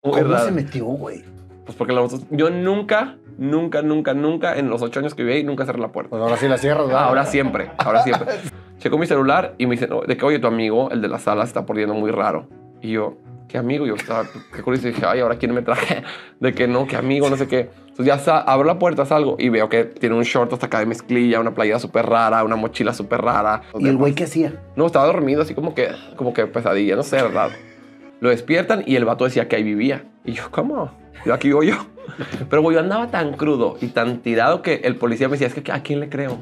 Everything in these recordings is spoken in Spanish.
¿Cómo se metió, güey? Pues porque la Yo nunca, nunca, nunca, nunca, en los ocho años que viví ahí, nunca cerré la puerta. Pues ahora sí la cierro, ¿verdad? Ahora siempre, ahora siempre. Checo mi celular y me dice, oh, de que, oye, tu amigo, el de la sala, se está poniendo muy raro. Y yo, ¿qué amigo? Yo estaba, ah, qué curioso. Y dije, ay, ¿ahora quién me traje? De que no, qué amigo, no sé qué. Entonces ya abro la puerta, salgo y veo que tiene un short hasta acá de mezclilla, una playera súper rara, una mochila súper rara. ¿Y el güey qué hacía? No, estaba dormido, así como que, como que pesadilla, no sé, ¿verdad? Lo despiertan y el vato decía que ahí vivía. Y yo, ¿cómo? Yo aquí voy yo. Pero, yo andaba tan crudo y tan tirado que el policía me decía, es que ¿a quién le creo?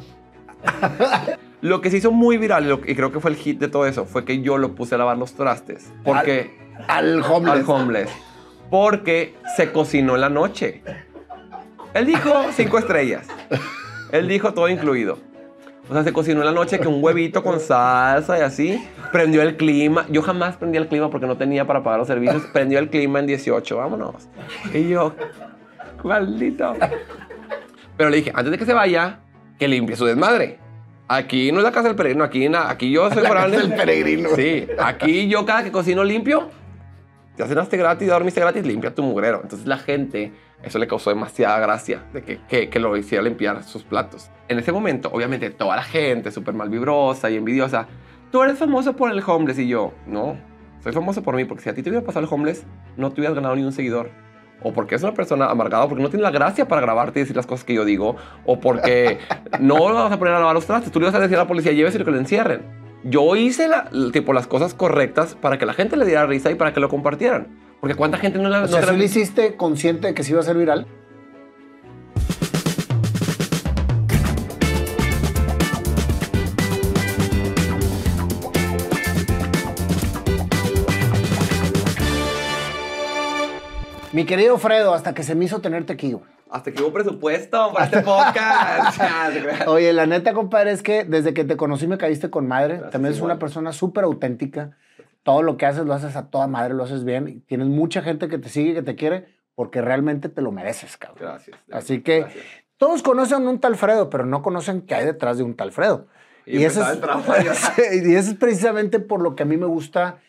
lo que se hizo muy viral, y creo que fue el hit de todo eso, fue que yo lo puse a lavar los trastes. Porque... Al, al homeless. Al homeless. Porque se cocinó en la noche. Él dijo cinco estrellas. Él dijo todo incluido. O sea, se cocinó en la noche que un huevito con salsa y así. Prendió el clima. Yo jamás prendí el clima porque no tenía para pagar los servicios. Prendió el clima en 18, vámonos. Y yo, maldito. Pero le dije, antes de que se vaya, que limpie su desmadre. Aquí no es la casa del peregrino, aquí, aquí yo soy la del peregrino. Sí, aquí yo cada que cocino limpio, te cenaste gratis, dormiste gratis, limpia tu mugrero. Entonces la gente eso le causó demasiada gracia de que, que, lo hiciera limpiar sus platos. En ese momento, obviamente, toda la gente súper vibrosa y envidiosa. Tú eres famoso por el homeless y yo, no. Soy famoso por mí porque si a ti te hubiera pasado el homeless, no te hubieras ganado ni un seguidor. O porque es una persona amargada, porque no tiene la gracia para grabarte y decir las cosas que yo digo. O porque no lo vas a poner a lavar los trastes. Tú le vas a decir a la policía, llévese y que lo encierren yo hice tipo, las cosas correctas para que la gente le diera risa y para que lo compartieran. Porque cuánta gente no la... O hiciste consciente de que se iba a ser viral? Mi querido Fredo, hasta que se me hizo tenerte aquí, Hasta que hubo presupuesto para este podcast. Oye, la neta, compadre, es que desde que te conocí me caíste con madre. También es una persona súper auténtica. Todo lo que haces lo haces a toda madre, lo haces bien. Tienes mucha gente que te sigue, que te quiere, porque realmente te lo mereces, cabrón. Gracias. Así que todos conocen un tal Fredo, pero no conocen qué hay detrás de un tal Fredo. Y, eso y eso es precisamente por lo que a mí me gusta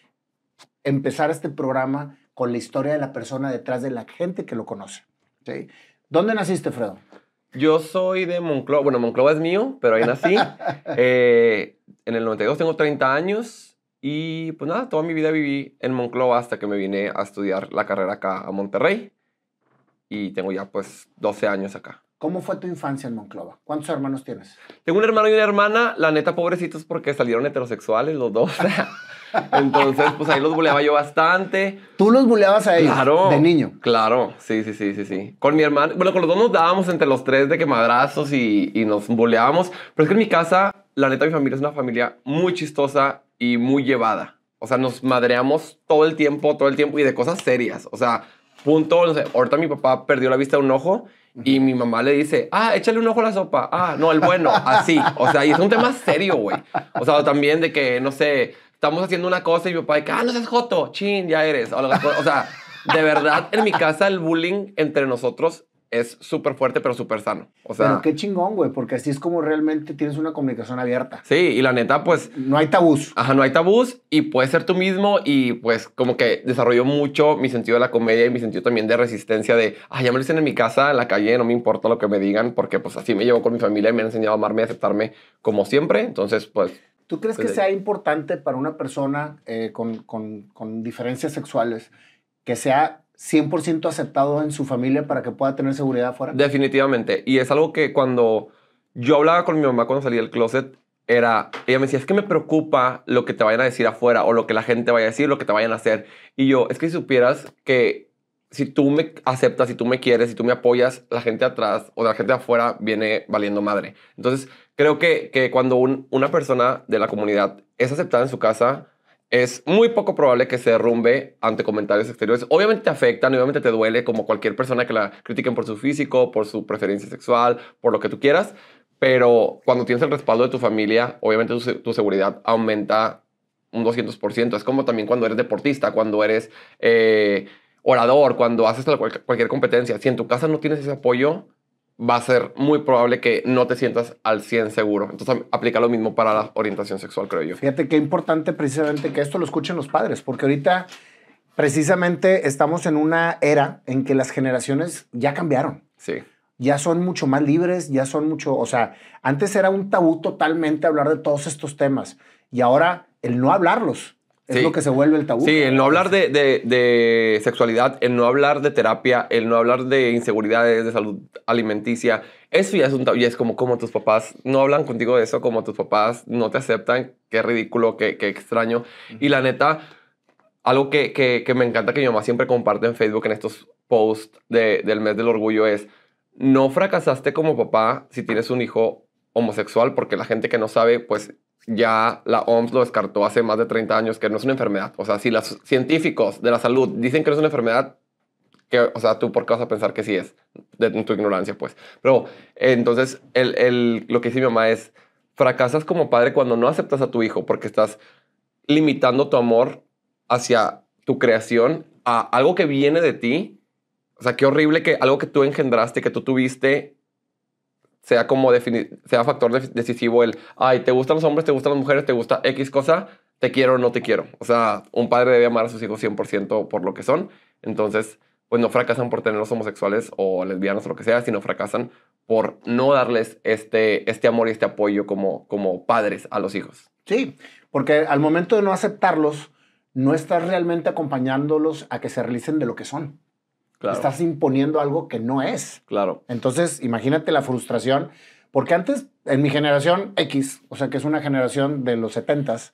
empezar este programa con la historia de la persona detrás de la gente que lo conoce. ¿sí? ¿Dónde naciste, Fredo? Yo soy de Monclova. Bueno, Monclova es mío, pero ahí nací. Eh, en el 92 tengo 30 años y pues nada, toda mi vida viví en Monclova hasta que me vine a estudiar la carrera acá a Monterrey y tengo ya pues 12 años acá. ¿Cómo fue tu infancia en Monclova? ¿Cuántos hermanos tienes? Tengo un hermano y una hermana, la neta pobrecitos porque salieron heterosexuales los dos. Entonces, pues ahí los buleaba yo bastante. ¿Tú los buleabas a ellos? De niño. Claro, sí, sí, sí, sí, sí. Con mi hermano, bueno, con los dos nos dábamos entre los tres de quemadrazos y, y nos buleábamos. Pero es que en mi casa, la neta, mi familia es una familia muy chistosa y muy llevada. O sea, nos madreamos todo el tiempo, todo el tiempo y de cosas serias. O sea, punto, no sé, ahorita mi papá perdió la vista de un ojo y mi mamá le dice, ah, échale un ojo a la sopa. Ah, no, el bueno, así. O sea, y es un tema serio, güey. O sea, también de que, no sé, estamos haciendo una cosa y mi papá dice, ah, no seas joto, chin, ya eres. O, sea, de verdad, en mi casa el bullying entre nosotros es súper fuerte, pero súper sano. O sea, pero qué chingón, güey, porque así es como realmente tienes una comunicación abierta. Sí, y la neta, pues... No hay tabús. Ajá, no hay tabús y puedes ser tú mismo y pues como que desarrolló mucho mi sentido de la comedia y mi sentido también de resistencia de, ah, ya me lo dicen en mi casa, en la calle, no me importa lo que me digan, porque pues así me llevo con mi familia y me han enseñado a amarme y aceptarme como siempre. Entonces, pues... ¿Tú crees que pues, sea eh, importante para una persona eh, con, diferencias sexuales que sea 100% aceptado en su familia para que pueda tener seguridad afuera? Definitivamente. Y es algo que cuando yo hablaba con mi mamá cuando salí del closet, era, ella me decía, es que me preocupa lo que te vayan a decir afuera o lo que la gente vaya a decir, lo que te vayan a hacer. Y yo, es que si supieras que si tú me aceptas, si tú me quieres, si tú me apoyas, la gente atrás o la gente afuera viene valiendo madre. Entonces, creo que, que cuando una persona de la comunidad es aceptada en su casa, es muy poco probable que se derrumbe ante comentarios exteriores. Obviamente te afectan, obviamente te duele, como cualquier persona que la critiquen por su físico, por su preferencia sexual, por lo que tú quieras. Pero cuando tienes el respaldo de tu familia, obviamente tu, seguridad aumenta un 200%. Es como también cuando eres deportista, cuando eres eh, orador, cuando haces cualquier competencia. Si en tu casa no tienes ese apoyo, va a ser muy probable que no te sientas al 100 seguro. Entonces aplica lo mismo para la orientación sexual, creo yo. Fíjate qué importante precisamente que esto lo escuchen los padres, porque ahorita precisamente estamos en una era en que las generaciones ya cambiaron. Sí. Ya son mucho más libres, ya son mucho, o sea, antes era un tabú totalmente hablar de todos estos temas y ahora el no hablarlos es lo que se vuelve el tabú. Sí, el no hablar de, sexualidad, el no hablar de terapia, el no hablar de inseguridades, de salud alimenticia, eso ya es un tabú. Y es como, como tus papás no hablan contigo de eso, como tus papás no te aceptan, qué ridículo, qué, extraño. Y la neta, algo que, me encanta que mi mamá siempre comparte en Facebook en estos posts del mes del orgullo es, no fracasaste como papá si tienes un hijo homosexual, porque la gente que no sabe, pues ya la OMS lo descartó hace más de 30 años que no es una enfermedad. O sea, si los científicos de la salud dicen que no es una enfermedad, que, o sea, tú por qué vas a pensar que sí es, de tu ignorancia, pues. Pero entonces, el, lo que dice mi mamá es, fracasas como padre cuando no aceptas a tu hijo porque estás limitando tu amor hacia tu creación a algo que viene de ti. O sea, qué horrible que algo que tú engendraste, que tú tuviste, sea como sea factor decisivo el, ay, te gustan los hombres, te gustan las mujeres, te gusta X cosa, te quiero o no te quiero. O sea, un padre debe amar a sus hijos 100% por lo que son. Entonces, pues no fracasan por tenerlos homosexuales o lesbianos o lo que sea, sino fracasan por no darles este, este amor y este apoyo como, como padres a los hijos. Sí, porque al momento de no aceptarlos, no estás realmente acompañándolos a que se realicen de lo que son. Estás imponiendo algo que no es. Claro. Entonces, imagínate la frustración, porque antes, en mi generación X, o sea, que es una generación de los 70s,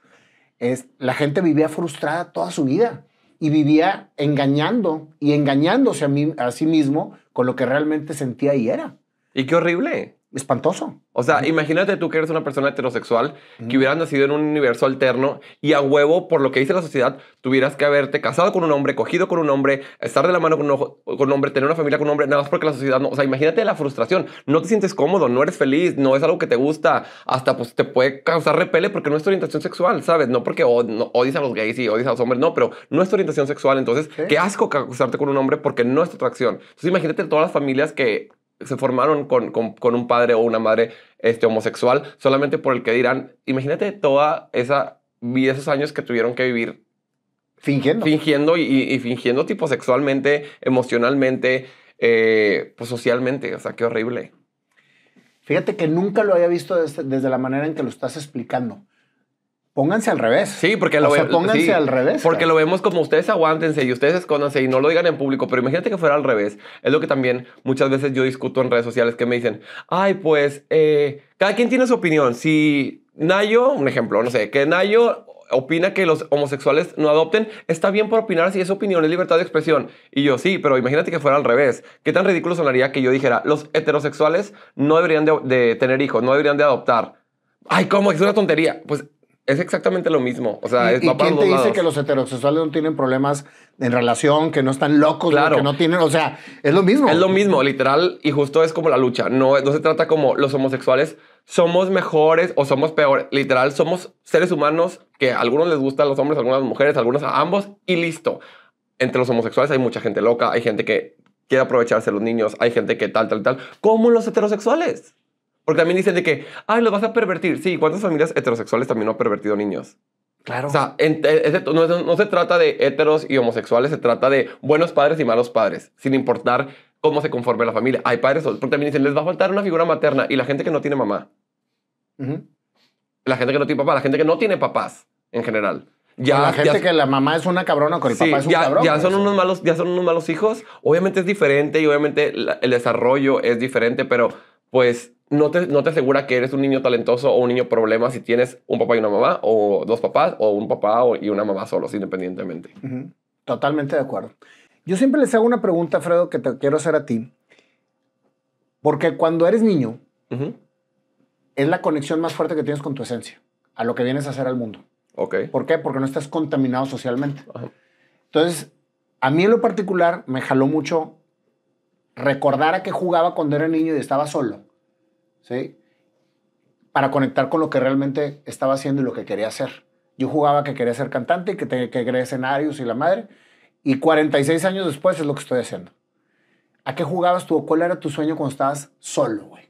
es, la gente vivía frustrada toda su vida y vivía engañando y engañándose a, mí, a sí mismo con lo que realmente sentía y era. Y qué horrible espantoso. O sea, imagínate tú que eres una persona heterosexual que hubieras nacido en un universo alterno y a huevo, por lo que dice la sociedad, tuvieras que haberte casado con un hombre, cogido con un hombre, estar de la mano con un, hombre, tener una familia con un hombre, nada más porque la sociedad no. O sea, imagínate la frustración. No te sientes cómodo, no eres feliz, no es algo que te gusta. Hasta pues te puede causar repele porque no es tu orientación sexual, ¿sabes? No porque odies a los gays y odies a los hombres, no, pero no es tu orientación sexual. Entonces, ¿Qué? asco casarte con un hombre porque no es tu atracción. Entonces, imagínate todas las familias que se formaron con, un padre o una madre este, homosexual, solamente por el que dirán, imagínate toda esa vida, esos años que tuvieron que vivir. Fingiendo. Fingiendo y, fingiendo tipo sexualmente, emocionalmente, eh, pues, socialmente, o sea, qué horrible. Fíjate que nunca lo había visto desde, la manera en que lo estás explicando. Pónganse al revés. Sí, porque lo o pónganse al revés. Porque lo vemos como ustedes aguántense y ustedes escóndanse y no lo digan en público, pero imagínate que fuera al revés. Es lo que también muchas veces yo discuto en redes sociales que me dicen, ay, pues, eh, cada quien tiene su opinión. Si Nayo, un ejemplo, no sé, que Nayo opina que los homosexuales no adopten, está bien por opinar si es opinión, es libertad de expresión. Y yo sí, pero imagínate que fuera al revés. ¿Qué tan ridículo sonaría que yo dijera, los heterosexuales no deberían de, de tener hijos, no deberían de adoptar? Ay, ¿cómo? Es una tontería. Pues es exactamente lo mismo. O sea, es ¿Y, quién te dice que los heterosexuales no tienen problemas en relación, que no están locos, claro. que no tienen. O sea, es lo mismo. Es lo mismo, literal. Y justo es como la lucha. No, no se trata como los homosexuales somos mejores o somos peores. Literal, somos seres humanos que a algunos les gustan los hombres, a algunas mujeres, a algunos a ambos y listo. Entre los homosexuales hay mucha gente loca, hay gente que quiere aprovecharse de los niños, hay gente que tal, tal, tal. Como los heterosexuales. Porque también dicen de que, ay, los vas a pervertir. Sí, ¿cuántas familias heterosexuales también han pervertido niños? Claro. O sea, e, no, se trata de heteros y homosexuales, se trata de buenos padres y malos padres, sin importar cómo se conforme la familia. Hay padres, porque también dicen, les va a faltar una figura materna y la gente que no tiene mamá. La gente que no tiene papá, la gente que no tiene papás en general. Ya, la gente que la mamá es una cabrona con el papá es un cabrón. Ya son, pues. unos malos, ya son unos malos hijos. Obviamente es diferente y obviamente el desarrollo es diferente, pero pues no te, no te asegura que eres un niño talentoso o un niño problema si tienes un papá y una mamá, o dos papás, o un papá y una mamá solos, independientemente. Totalmente de acuerdo. Yo siempre les hago una pregunta, Fredo, que te quiero hacer a ti. Porque cuando eres niño, es la conexión más fuerte que tienes con tu esencia, a lo que vienes a hacer al mundo. ¿Por qué? Porque no estás contaminado socialmente. Entonces, a mí en lo particular me jaló mucho recordara que jugaba cuando era niño y estaba solo, ¿sí? Para conectar con lo que realmente estaba haciendo y lo que quería hacer. Yo jugaba que quería ser cantante y que, tenía que quería escenarios y la madre. Y 46 años después es lo que estoy haciendo. ¿A qué jugabas tú? ¿Cuál era tu sueño cuando estabas solo, güey?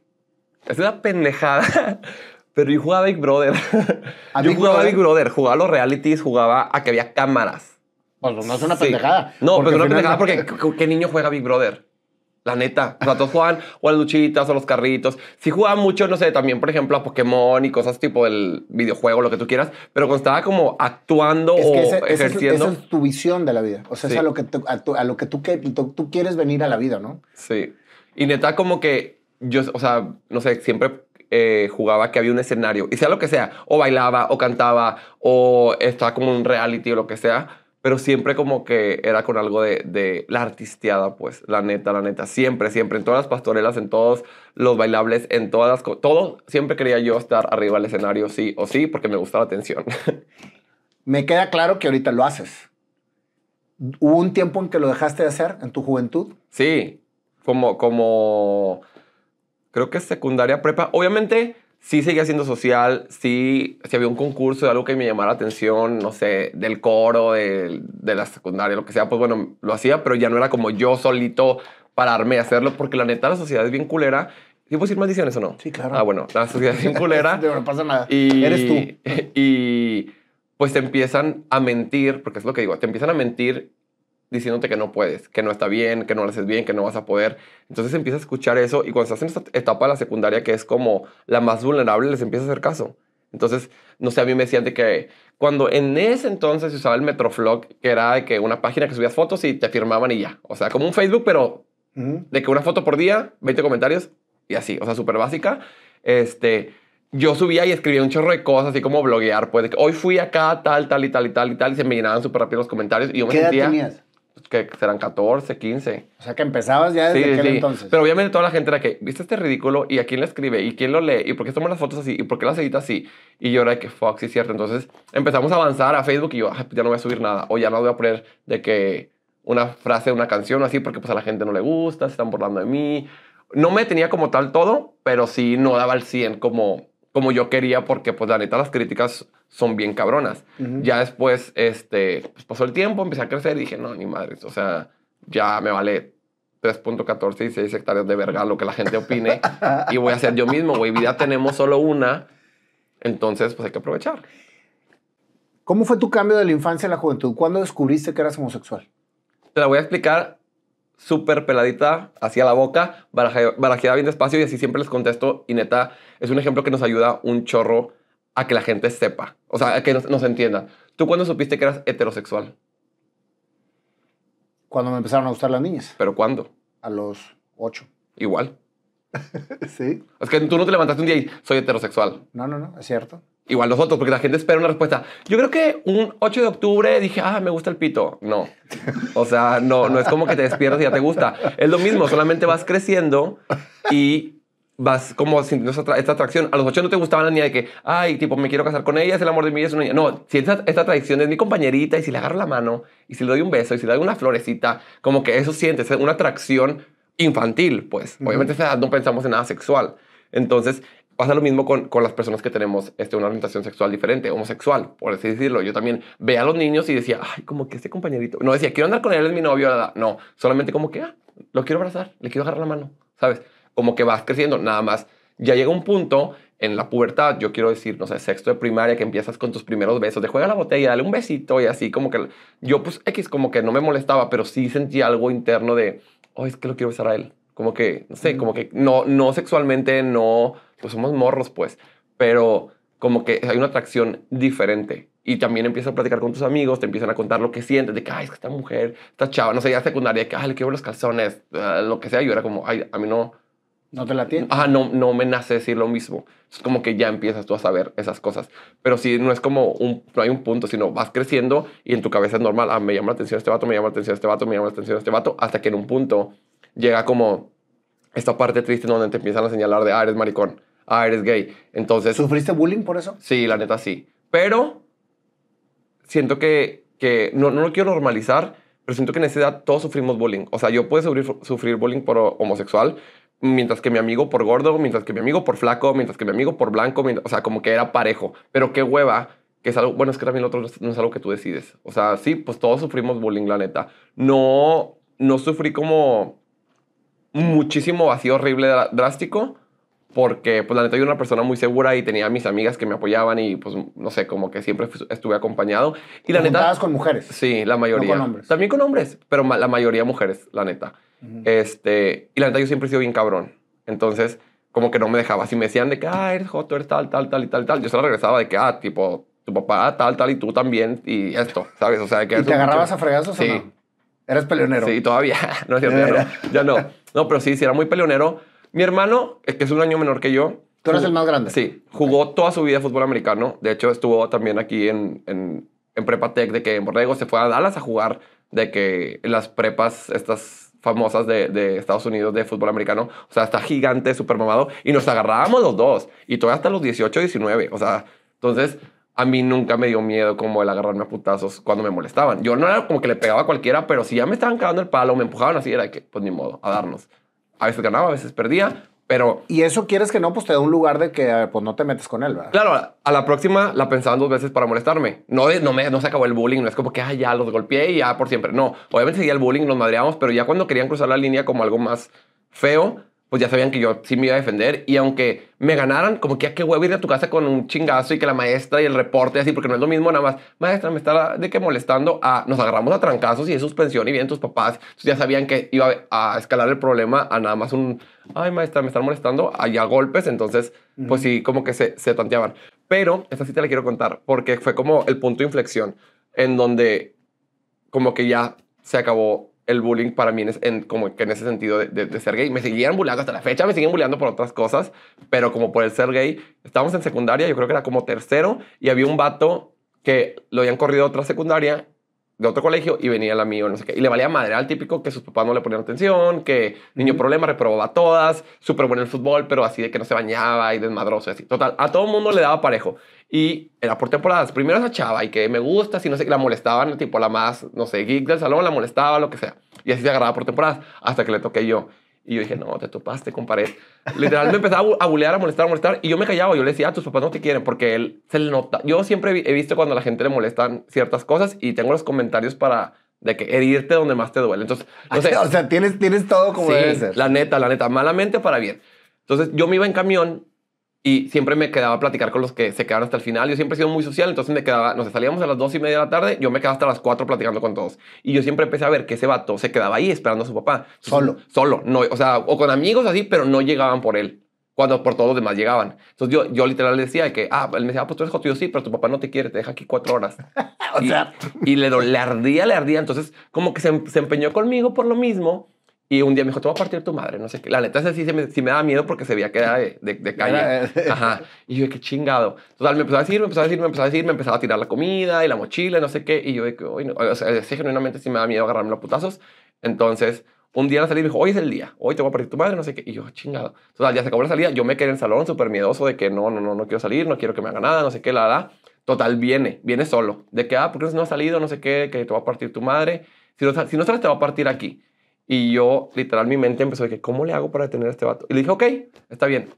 Es una pendejada. Pero yo jugaba Big Brother. yo jugaba Brother? Big Brother, jugaba a los realities, jugaba a que había cámaras. Pues no es una pendejada. No, pero pues es una pendejada porque ¿qué niño juega Big Brother? La neta. O sea, o a las luchitas o los carritos. Si jugaba mucho, no sé, también, por ejemplo, a Pokémon y cosas tipo el videojuego, lo que tú quieras, pero estaba como actuando o ejerciendo. Esa es, tu visión de la vida. O sea, es a lo que, tú, a, lo que tú, quieres venir a la vida, ¿no? Sí. Y neta, como que yo, o sea, no sé, siempre eh, jugaba que había un escenario, y sea lo que sea, o bailaba, o cantaba, o estaba como un reality o lo que sea pero siempre como que era con algo de, la artisteada, pues, la neta, la neta, siempre, siempre, en todas las pastorelas, en todos los bailables, en todas las todo, siempre quería yo estar arriba del escenario, sí o sí, porque me gustaba la atención. Me queda claro que ahorita lo haces. ¿Hubo un tiempo en que lo dejaste de hacer en tu juventud? Sí, como, como, creo que secundaria, prepa, obviamente sí seguía siendo social, sí, si había un concurso de algo que me llamara la atención, no sé, del coro, de, la secundaria, lo que sea, pues bueno, lo hacía, pero ya no era como yo solito pararme a hacerlo, porque la neta la sociedad es bien culera. Y puedo decir maldiciones o no? Sí, claro. Ah, bueno, la sociedad es bien culera. no pasa nada. Eres tú. Y pues te empiezan a mentir, porque es lo que digo, te empiezan a mentir diciéndote que no puedes, que no está bien, que no lo haces bien, que no vas a poder. Entonces empiezas a escuchar eso y cuando estás en esta etapa de la secundaria, que es como la más vulnerable, les empieza a hacer caso. Entonces, no sé, a mí me decían de que cuando en ese entonces se usaba el Metroflog, que era de que una página que subías fotos y te firmaban y ya. O sea, como un Facebook, pero de que una foto por día, 20 comentarios y así. O sea, súper básica. Este, yo subía y escribía un chorro de cosas, así como bloguear. Pues que hoy fui acá, tal, tal y tal y tal y tal, y se me llenaban súper rápido los comentarios. Y yo me sentía, pues, que serán 14, 15. O sea, que empezabas ya desde sí. entonces. Pero obviamente toda la gente era que, ¿viste este ridículo? ¿Y a quién le escribe? ¿Y quién lo lee? ¿Y por qué toman las fotos así? ¿Y por qué las edita así? Y yo era que, fuck, sí es cierto. Entonces empezamos a avanzar a Facebook y yo, ah, pues, ya no voy a subir nada. O ya no voy a poner de que una frase, una canción así, porque pues a la gente no le gusta, se están burlando de mí. No me tenía como tal todo, pero sí no daba el 100 como como yo quería porque pues la neta las críticas son bien cabronas. Ya después, este, pues, pasó el tiempo, empecé a crecer y dije, no, ni madre. o sea, ya me vale 3.14 y 6 hectáreas de verga lo que la gente opine y voy a hacer yo mismo, güey, vida tenemos solo una, entonces pues hay que aprovechar. ¿Cómo fue tu cambio de la infancia a la juventud? ¿Cuándo descubriste que eras homosexual? Te la voy a explicar súper peladita hacia la boca, barajeada bien despacio y así siempre les contesto y neta es un ejemplo que nos ayuda un chorro a que la gente sepa, o sea, a que nos, entienda. ¿Tú cuándo supiste que eras heterosexual? Cuando me empezaron a gustar las niñas. ¿Pero cuándo? A los ocho. Igual. sí. Es que tú no te levantaste un día y soy heterosexual. No, no, no, es cierto. Igual nosotros, porque la gente espera una respuesta. Yo creo que un 8 de octubre dije, ah, me gusta el pito. No. O sea, no, no es como que te despiertas y ya te gusta. Es lo mismo, solamente vas creciendo y vas como sintiendo esta, atracción. A los ocho no te gustaba la niña de que, ay, tipo, me quiero casar con ella, es el amor de mi vida, es una niña. No, si esta, esta atracción es mi compañerita y si le agarro la mano y si le doy un beso y si le doy una florecita, como que eso sientes, es una atracción infantil, pues. Obviamente esa edad no pensamos en nada sexual. Entonces, pasa lo mismo con, con, las personas que tenemos este, una orientación sexual diferente, homosexual, por así decirlo. Yo también veía a los niños y decía, ay, como que este compañerito. No decía, quiero andar con él, es mi novio. No, solamente como que, ah, lo quiero abrazar, le quiero agarrar la mano, ¿sabes? como que vas creciendo, nada más. Ya llega un punto en la pubertad, yo quiero decir, no sé, sexto de primaria, que empiezas con tus primeros besos, Te juega la botella, dale un besito y así, como que yo pues X como que no me molestaba, pero sí sentí algo interno de, oh, es que lo quiero besar a él. Como que, no sé, como que no, no sexualmente, no, pues somos morros pues, pero como que hay una atracción diferente. Y también empiezas a platicar con tus amigos, te empiezan a contar lo que sientes, de que, ay, es que esta mujer, esta chava, no sé, ya secundaria, que, ay, le quiero los calzones, ah, lo que sea. Yo era como, ay, a mí no, no te la tienes. Ah, no, no me nace decir lo mismo. Es como que ya empiezas tú a saber esas cosas. Pero si sí, no es como un, no hay un punto, sino vas creciendo y en tu cabeza es normal. Ah, me llama la atención este vato, me llama la atención este vato, me llama la atención este vato, hasta que en un punto llega como esta parte triste donde te empiezan a señalar de, ah, eres maricón, ah, eres gay. Entonces. ¿Sufriste bullying por eso? Sí, la neta sí. Pero siento que, que no, no lo quiero normalizar, pero siento que en esa edad todos sufrimos bullying. O sea, yo puedo sufrir, sufrir bullying por homosexual, mientras que mi amigo por gordo, mientras que mi amigo por flaco, mientras que mi amigo por blanco, mientras, o sea, como que era parejo. Pero qué hueva, que es algo, bueno, es que también el otro no es algo que tú decides. O sea, sí, pues todos sufrimos bullying, la neta. No, no sufrí como muchísimo vacío horrible drástico, porque pues la neta yo era una persona muy segura y tenía a mis amigas que me apoyaban y pues no sé, como que siempre estuve acompañado. Y la neta... con mujeres? Sí, la mayoría. con hombres. También con hombres, pero la mayoría mujeres, la neta. este, y la neta yo siempre he sido bien cabrón. Entonces, como que no me dejaba. Si me decían de que, ah, eres joto, eres tal, tal, tal y tal, tal, yo se regresaba de que, ah, tipo, tu papá ah, tal, tal y tú también y esto, ¿sabes? O sea, que... ¿Y te agarrabas a fregazos sí. o no? peleonero. Sí, todavía. No, no. No, pero sí, sí, era muy peleonero mi hermano, eh, que es un año menor que yo. ¿Tú eres el más grande? Sí. Jugó toda su vida fútbol americano. De hecho, estuvo también aquí en, en, en Prepa Tech, de que en Borrego se fue a Dallas a jugar, de que las prepas estas famosas de, de, Estados Unidos de fútbol americano. O sea, está gigante, súper mamado. Y nos agarrábamos los dos. Y todavía hasta los 18, 19. O sea, entonces a mí nunca me dio miedo como el agarrarme a putazos cuando me molestaban. Yo no era como que le pegaba a cualquiera, pero si ya me estaban cagando el palo, me empujaban así, era que, pues ni modo, a darnos. A veces ganaba, a veces perdía, pero... Y eso quieres que no, pues te da un lugar de que ah, pues no te metes con él, ¿verdad? Claro, a la próxima la pensaban dos veces para molestarme. No, no, me, no se acabó el bullying, no es como que ya los golpeé y ya por siempre. No, obviamente seguía el bullying, los madreábamos, pero ya cuando querían cruzar la línea como algo más feo, pues ya sabían que yo sí me iba a defender. Y aunque me ganaran, como que a ah, qué huevo ir a tu casa con un chingazo y que la maestra y el reporte así, porque no es lo mismo nada más. Maestra, me está de qué molestando a. Nos agarramos a trancazos y en suspensión y vienen tus papás. Entonces ya sabían que iba a escalar el problema a nada más un. Ay, maestra, me están molestando. Allá golpes. Entonces, pues sí, como que se, se tanteaban. Pero esta sí te la quiero contar porque fue como el punto de inflexión en donde, como que ya se acabó el bullying para mí es en, como que en ese sentido de, ser gay. Me seguían bulleando hasta la fecha, me siguen bulleando por otras cosas, pero como por el ser gay, estábamos en secundaria, yo creo que era como tercero, y había un vato que lo habían corrido a otra secundaria, de otro colegio, y venía el amigo no sé qué. Y le valía madre al típico que sus papás no le ponían atención, que niño problema, reprobaba todas, súper bueno en el fútbol, pero así de que no se bañaba y desmadroso así. Total, a todo mundo le daba parejo. Y era por temporadas. Primero esa chava y que me gusta, si no sé, la molestaban, tipo la más, no sé, geek del salón, la molestaba, lo que sea. Y así se agarraba por temporadas hasta que le toqué yo. Y yo dije, no, te topaste con pared. Literal, me empezaba a bulear, a molestar, a molestar. Y yo me callaba. Yo le decía, ah, tus papás no te quieren porque él se le nota. Yo siempre he visto cuando a la gente le molestan ciertas cosas y tengo los comentarios para de que herirte donde más te duele. Entonces, o sea, tienes, tienes todo como sí, La neta, la neta, malamente para bien. Entonces, yo me iba en camión y siempre me quedaba a platicar con los que se quedaron hasta el final. Yo siempre he sido muy social, entonces me quedaba, nos salíamos a las dos y media de la tarde, yo me quedaba hasta las cuatro platicando con todos. Y yo siempre empecé a ver que ese vato se quedaba ahí esperando a su papá. Solo. Solo, no, o sea, o con amigos así, pero no llegaban por él. Cuando por todos los demás llegaban. Entonces yo, yo literal le decía que, ah, él me decía, ah, pues tú eres joto. sí, pero tu papá no te quiere, te deja aquí cuatro horas. o sea. Y le, le ardía, le ardía. Entonces, como que se, se empeñó conmigo por lo mismo y un día me dijo, te voy a partir tu madre, no sé qué. La neta, es sí, sí, me daba miedo porque se veía que era de, de, calle. Ajá. Y yo, qué chingado. Total, me empezó a decir, me empezó a decir, me empezó a decir, me empezaba a tirar la comida y la mochila, no sé qué. Y yo, que, no. o sea, genuinamente sí me daba miedo agarrarme los putazos. Entonces, un día la salida me dijo, hoy es el día, hoy te voy a partir tu madre, no sé qué. Y yo, ah, chingado. Total, ya se acabó la salida. Yo me quedé en el salón súper miedoso de que no, no, no, no quiero salir, no quiero que me haga nada, no sé qué, la, da Total, viene, viene solo. De que, ah, porque no has salido, no sé qué, que te va a partir tu madre. Si no, si no te va a partir aquí. Y yo, literal, mi mente empezó a que, ¿cómo le hago para detener a este vato? Y le dije, ok, está bien.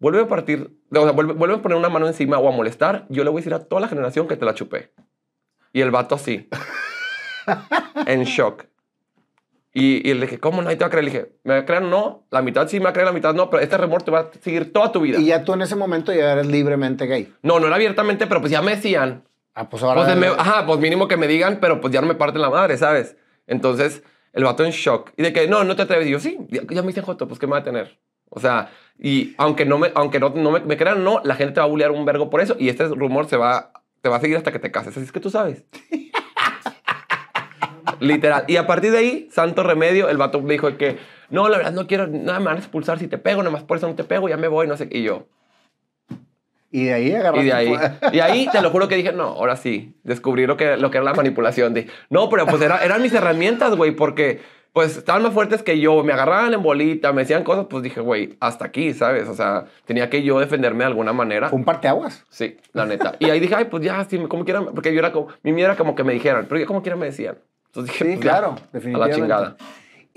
Vuelve a partir, o sea, vuelve, a poner una mano encima o a molestar. Yo le voy a decir a toda la generación que te la chupé. Y el vato así, en shock. Y, le dije, ¿cómo nadie te va a creer? Le dije, ¿me va a creer? No. La mitad sí me va a creer, la mitad no. Pero este remor te va a seguir toda tu vida. Y ya tú en ese momento ya eres libremente gay. No, no era abiertamente, pero pues ya me decían. Ah, pues ahora. ajá, pues mínimo que me digan, pero pues ya no me parten la madre, ¿sabes? Entonces el vato en shock. Y de que, no, no te atreves. Y yo, sí, ya, me hice joto, pues ¿qué me va a tener? O sea, y aunque no me, aunque no, no me, crean, no, la gente te va a bullear un vergo por eso y este rumor se va, te va a seguir hasta que te cases. Así es que tú sabes. Literal. Y a partir de ahí, santo remedio, el vato me dijo que, no, la verdad no quiero, nada, me van a expulsar si te pego, nada más por eso no te pego, ya me voy, no sé. Y yo, y de ahí agarré. Y de ahí, y ahí te lo juro que dije, no, ahora sí, descubrí lo que, lo que era la manipulación. dije, no, pero pues eran mis herramientas, güey, porque pues estaban más fuertes que yo, me agarraban en bolita, me decían cosas, pues dije, güey, hasta aquí, ¿sabes? O sea, tenía que yo defenderme de alguna manera. ¿Un parteaguas? Sí, la neta. Y ahí dije, ay, pues ya, sí, como quieran, porque yo era como, mi miedo era como que me dijeran, pero yo como quieran me decían. Entonces dije, sí, pues claro, definitivamente. A la chingada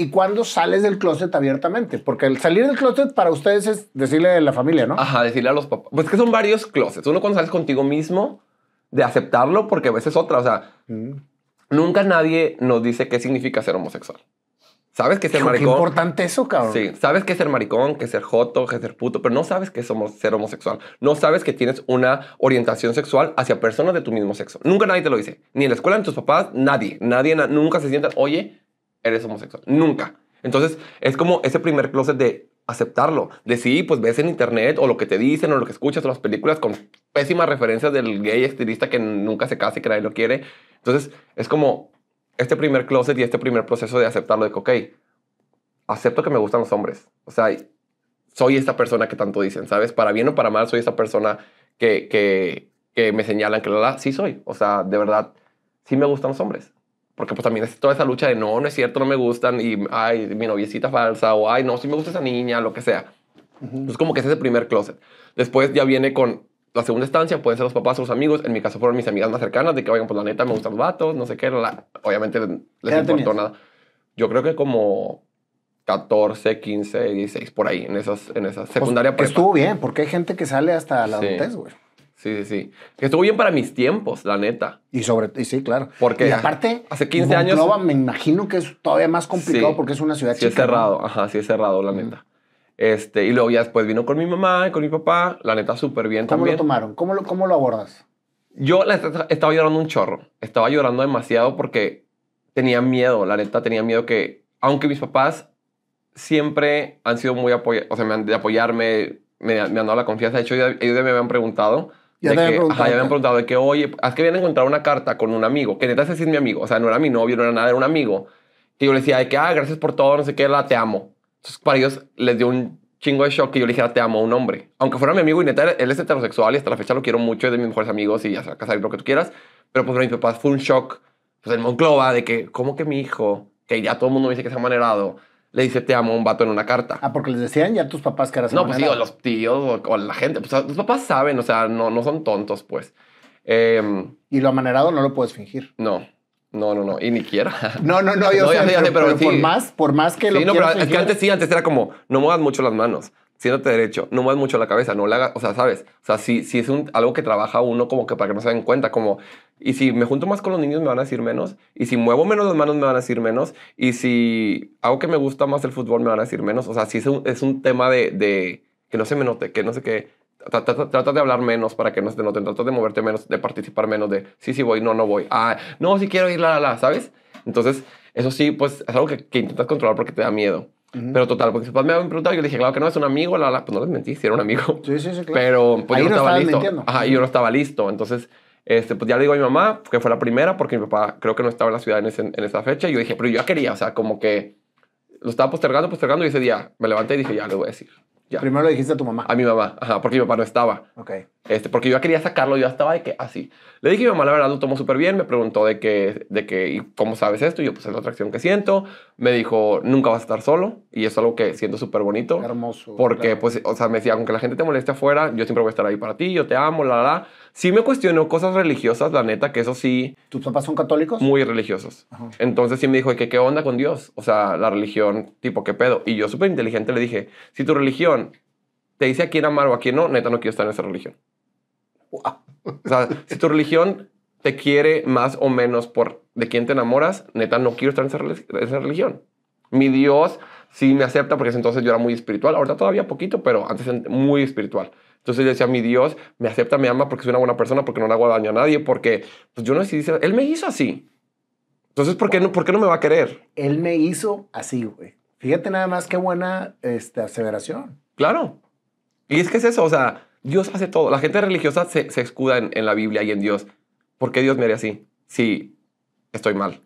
y cuándo sales del closet abiertamente? Porque el salir del closet para ustedes es decirle a la familia, ¿no? Ajá, decirle a los papás. Pues que son varios closets. Uno cuando sales contigo mismo, de aceptarlo, porque a veces otra. O sea, mm. nunca nadie nos dice qué significa ser homosexual. ¿Sabes qué es ser maricón? Qué importante eso, cabrón. Sí, sabes qué es ser maricón, que es ser joto, que es ser puto, pero no sabes qué es ser homosexual. No sabes que tienes una orientación sexual hacia personas de tu mismo sexo. Nunca nadie te lo dice. Ni en la escuela, ni tus papás, nadie. Nadie nunca se sienta, oye, eres homosexual. Nunca. Entonces, es como ese primer closet de aceptarlo. De sí, pues ves en internet o lo que te dicen o lo que escuchas o las películas con pésimas referencias del gay estilista que nunca se casa y que nadie lo quiere. Entonces, es como este primer closet y este primer proceso de aceptarlo de que, ok, acepto que me gustan los hombres. O sea, soy esta persona que tanto dicen, ¿sabes? Para bien o para mal, soy esta persona que, me señalan que la, la, sí soy. O sea, de verdad, sí me gustan los hombres porque pues también es toda esa lucha de no, no es cierto, no me gustan y ay, mi noviecita falsa o ay, no, sí me gusta esa niña, lo que sea. Es como que ese es el primer closet. Después ya viene con la segunda estancia, pueden ser los papás o los amigos. En mi caso fueron mis amigas más cercanas de que, vayan por pues, la neta me gustan los vatos, no sé qué. obviamente les importó nada. Yo creo que como 14, 15, 16, por ahí, en esas, en esa pues, secundaria pues, Estuvo bien, porque hay gente que sale hasta la güey. Sí, sí, sí. Que estuvo bien para mis tiempos, la neta. Y sobre y sí, claro. Porque y aparte, hace 15 años años. me imagino que es todavía más complicado porque es una ciudad sí chica. Sí, es cerrado, ajá, sí es cerrado, la neta. Este, y luego ya después vino con mi mamá y con mi papá, la neta súper bien también. ¿Cómo lo tomaron? ¿Cómo lo, lo abordas? Yo estaba llorando un chorro. Estaba llorando demasiado porque tenía miedo, la neta tenía miedo que, aunque mis papás siempre han sido muy apoyados, o sea, han, de apoyarme, me, han dado la confianza. De hecho, ellos, ellos me habían preguntado ya, me han preguntado de que, oye, es que habían encontrado una carta con un amigo, que neta ese sí es mi amigo, o sea, no era mi novio, no era nada, era un amigo. Y yo le decía de que, ah, gracias por todo, no sé qué, la te amo. Entonces, para ellos les dio un chingo de shock que yo le dijera te amo a un hombre. Aunque fuera mi amigo y neta, él es heterosexual y hasta la fecha lo quiero mucho, es de mis mejores amigos y ya se va a casar lo que tú quieras. Pero pues para mis papás fue un shock, pues en Monclova, de que, ¿cómo que mi hijo? Que ya todo el mundo dice que se ha manerado le dice te amo un vato en una carta. Ah, porque les decían ya tus papás que eras No, pues o los tíos o, la gente. Pues, los papás saben, o sea, no, no son tontos, pues. Em, y lo amanerado no lo puedes fingir. No. No, no, no, y ni quiera. No, no, no, pero, por más, por más que sí, no, pero es que antes sí, antes era como, no muevas mucho las manos siéntate derecho, no muevas mucho la cabeza, no la hagas, o sea, sabes, o sea, si, si es un, algo que trabaja uno como que para que no se den cuenta, como, y si me junto más con los niños me van a decir menos, y si muevo menos las manos me van a decir menos, y si hago que me gusta más el fútbol me van a decir menos, o sea, si es un, es un tema de, de que no se me note, que no sé qué, trata de hablar menos para que no se te noten, trata de moverte menos, de participar menos, de sí, sí voy, no, no voy, ah, no, sí quiero ir, la, la, la, ¿sabes? Entonces, eso sí, pues es algo que, que intentas controlar porque te da miedo. Pero total, porque su papá me había preguntado y yo le dije, claro que no, es un amigo, pues no les mentí, si era un amigo. Sí, sí, sí, Pero pues, yo no estaba listo. Mintiendo. yo no estaba listo. Entonces, este, pues ya le digo a mi mamá, que fue la primera, porque mi papá creo que no estaba en la ciudad en, en esa fecha. Y yo dije, pero yo ya quería, o sea, como que lo estaba postergando, postergando, y ese día me levanté y dije, ya le voy a decir. Primero le dijiste a tu mamá. A mi mamá, porque mi papá no estaba. Ok. Este, porque yo quería sacarlo, yo estaba de que así. Le dije a mi mamá, la verdad, lo tomó súper bien, me preguntó de que, de que, ¿y cómo sabes esto? Y yo, pues es la atracción que siento. Me dijo, nunca vas a estar solo. Y es algo que siento súper bonito. Hermoso. Porque, pues, o sea, me decía, aunque la gente te moleste afuera, yo siempre voy a estar ahí para ti, yo te amo, la, la, la. Sí me cuestionó cosas religiosas, la neta, que eso sí. ¿Tus papás son católicos? Muy religiosos. Entonces sí me dijo, ¿qué, ¿qué onda con Dios? O sea, la religión, tipo, ¿qué pedo? Y yo súper inteligente le dije, si tu religión te dice a quién amar o a quién no, neta, no quiero estar en esa religión. O sea, si tu religión te quiere más o menos por de quién te enamoras, neta, no quiero estar en esa, religión. Mi Dios sí me acepta porque entonces yo era muy espiritual. Ahorita todavía poquito, pero antes muy espiritual. Entonces yo decía, mi Dios me acepta, me ama porque soy una buena persona, porque no le hago daño a nadie, porque pues yo no sé dice, él me hizo así. Entonces, ¿por qué, no, qué no me va a querer? Él me hizo así, güey. Fíjate nada más qué buena este, aseveración. Claro. Y es que es eso, o sea, Dios hace todo. La gente religiosa se, escuda en, en, la Biblia y en Dios. ¿Por qué Dios me haría así si estoy mal?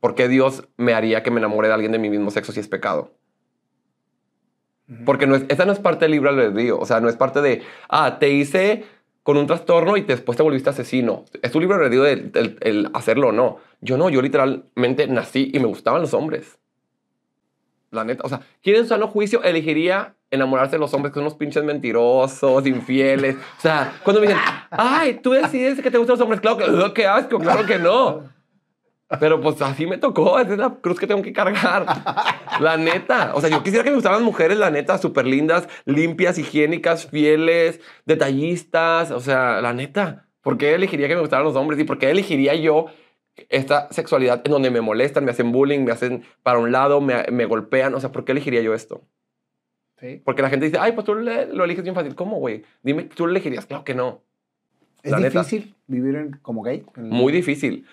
¿Por qué Dios me haría que me enamore de alguien de mi mismo sexo si es pecado? Porque no es, esa no es parte del libro albedrío. O sea, no es parte de, ah, te hice con un trastorno y después te volviste asesino. Es tu libro albedrío el, hacerlo o no. Yo no, yo literalmente nací y me gustaban los hombres. La neta, o sea, ¿quién en sano juicio elegiría enamorarse de los hombres que son unos pinches mentirosos, infieles? O sea, cuando me dicen, ay, tú decides que te gustan los hombres, claro que, qué asco, claro que no. Pero pues así me tocó, esa es la cruz que tengo que cargar. La neta. O sea, yo quisiera que me gustaran mujeres, la neta, súper lindas, limpias, higiénicas, fieles, detallistas. O sea, la neta. ¿Por qué elegiría que me gustaran los hombres? ¿Y por qué elegiría yo esta sexualidad en donde me molestan, me hacen bullying, me hacen para un lado, me, golpean? O sea, ¿por qué elegiría yo esto? Sí. Porque la gente dice, ay, pues tú lo eliges bien fácil. ¿Cómo, güey? Dime, ¿tú lo elegirías? Claro que no. ¿Es difícil vivir como gay? Muy difícil.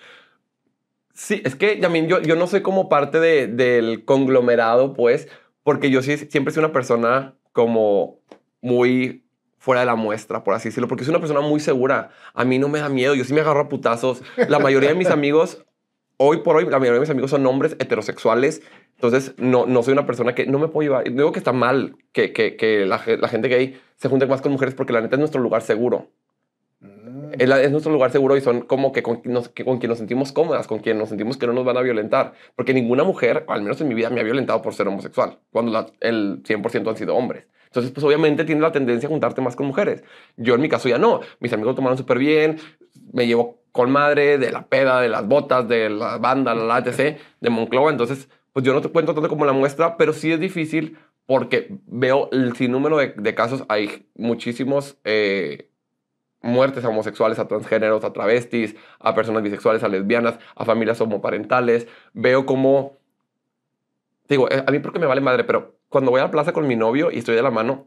Sí, es que también yo, no soy como parte del conglomerado, pues, porque yo sí, siempre soy una persona como muy fuera de la muestra, por así decirlo, porque soy una persona muy segura. A mí no me da miedo, yo sí me agarro a putazos. La mayoría de mis amigos, hoy por hoy, la mayoría de mis amigos son hombres heterosexuales, entonces no, soy una persona que no me puedo llevar. Digo que está mal que, la, gente que gay se junte más con mujeres porque la neta es nuestro lugar seguro. Es, nuestro lugar seguro y son como que con, con, quien nos sentimos cómodas, con quien nos sentimos que no nos van a violentar. Porque ninguna mujer, al menos en mi vida, me ha violentado por ser homosexual, cuando el 100% han sido hombres. Entonces, pues obviamente tiene la tendencia a juntarte más con mujeres. Yo en mi caso ya no. Mis amigos lo tomaron súper bien, me llevo con madre de la peda, de las botas, de la banda, la, ATC, de Monclova. Entonces, pues yo no te cuento tanto como la muestra, pero sí es difícil porque veo el sinnúmero de, de casos. Hay muchísimos... Eh, muertes a homosexuales, a transgéneros, a travestis, a personas bisexuales, a lesbianas, a familias homoparentales. Veo como... Digo, eh, a mí porque me vale madre, pero cuando voy a la plaza con mi novio y estoy de la mano,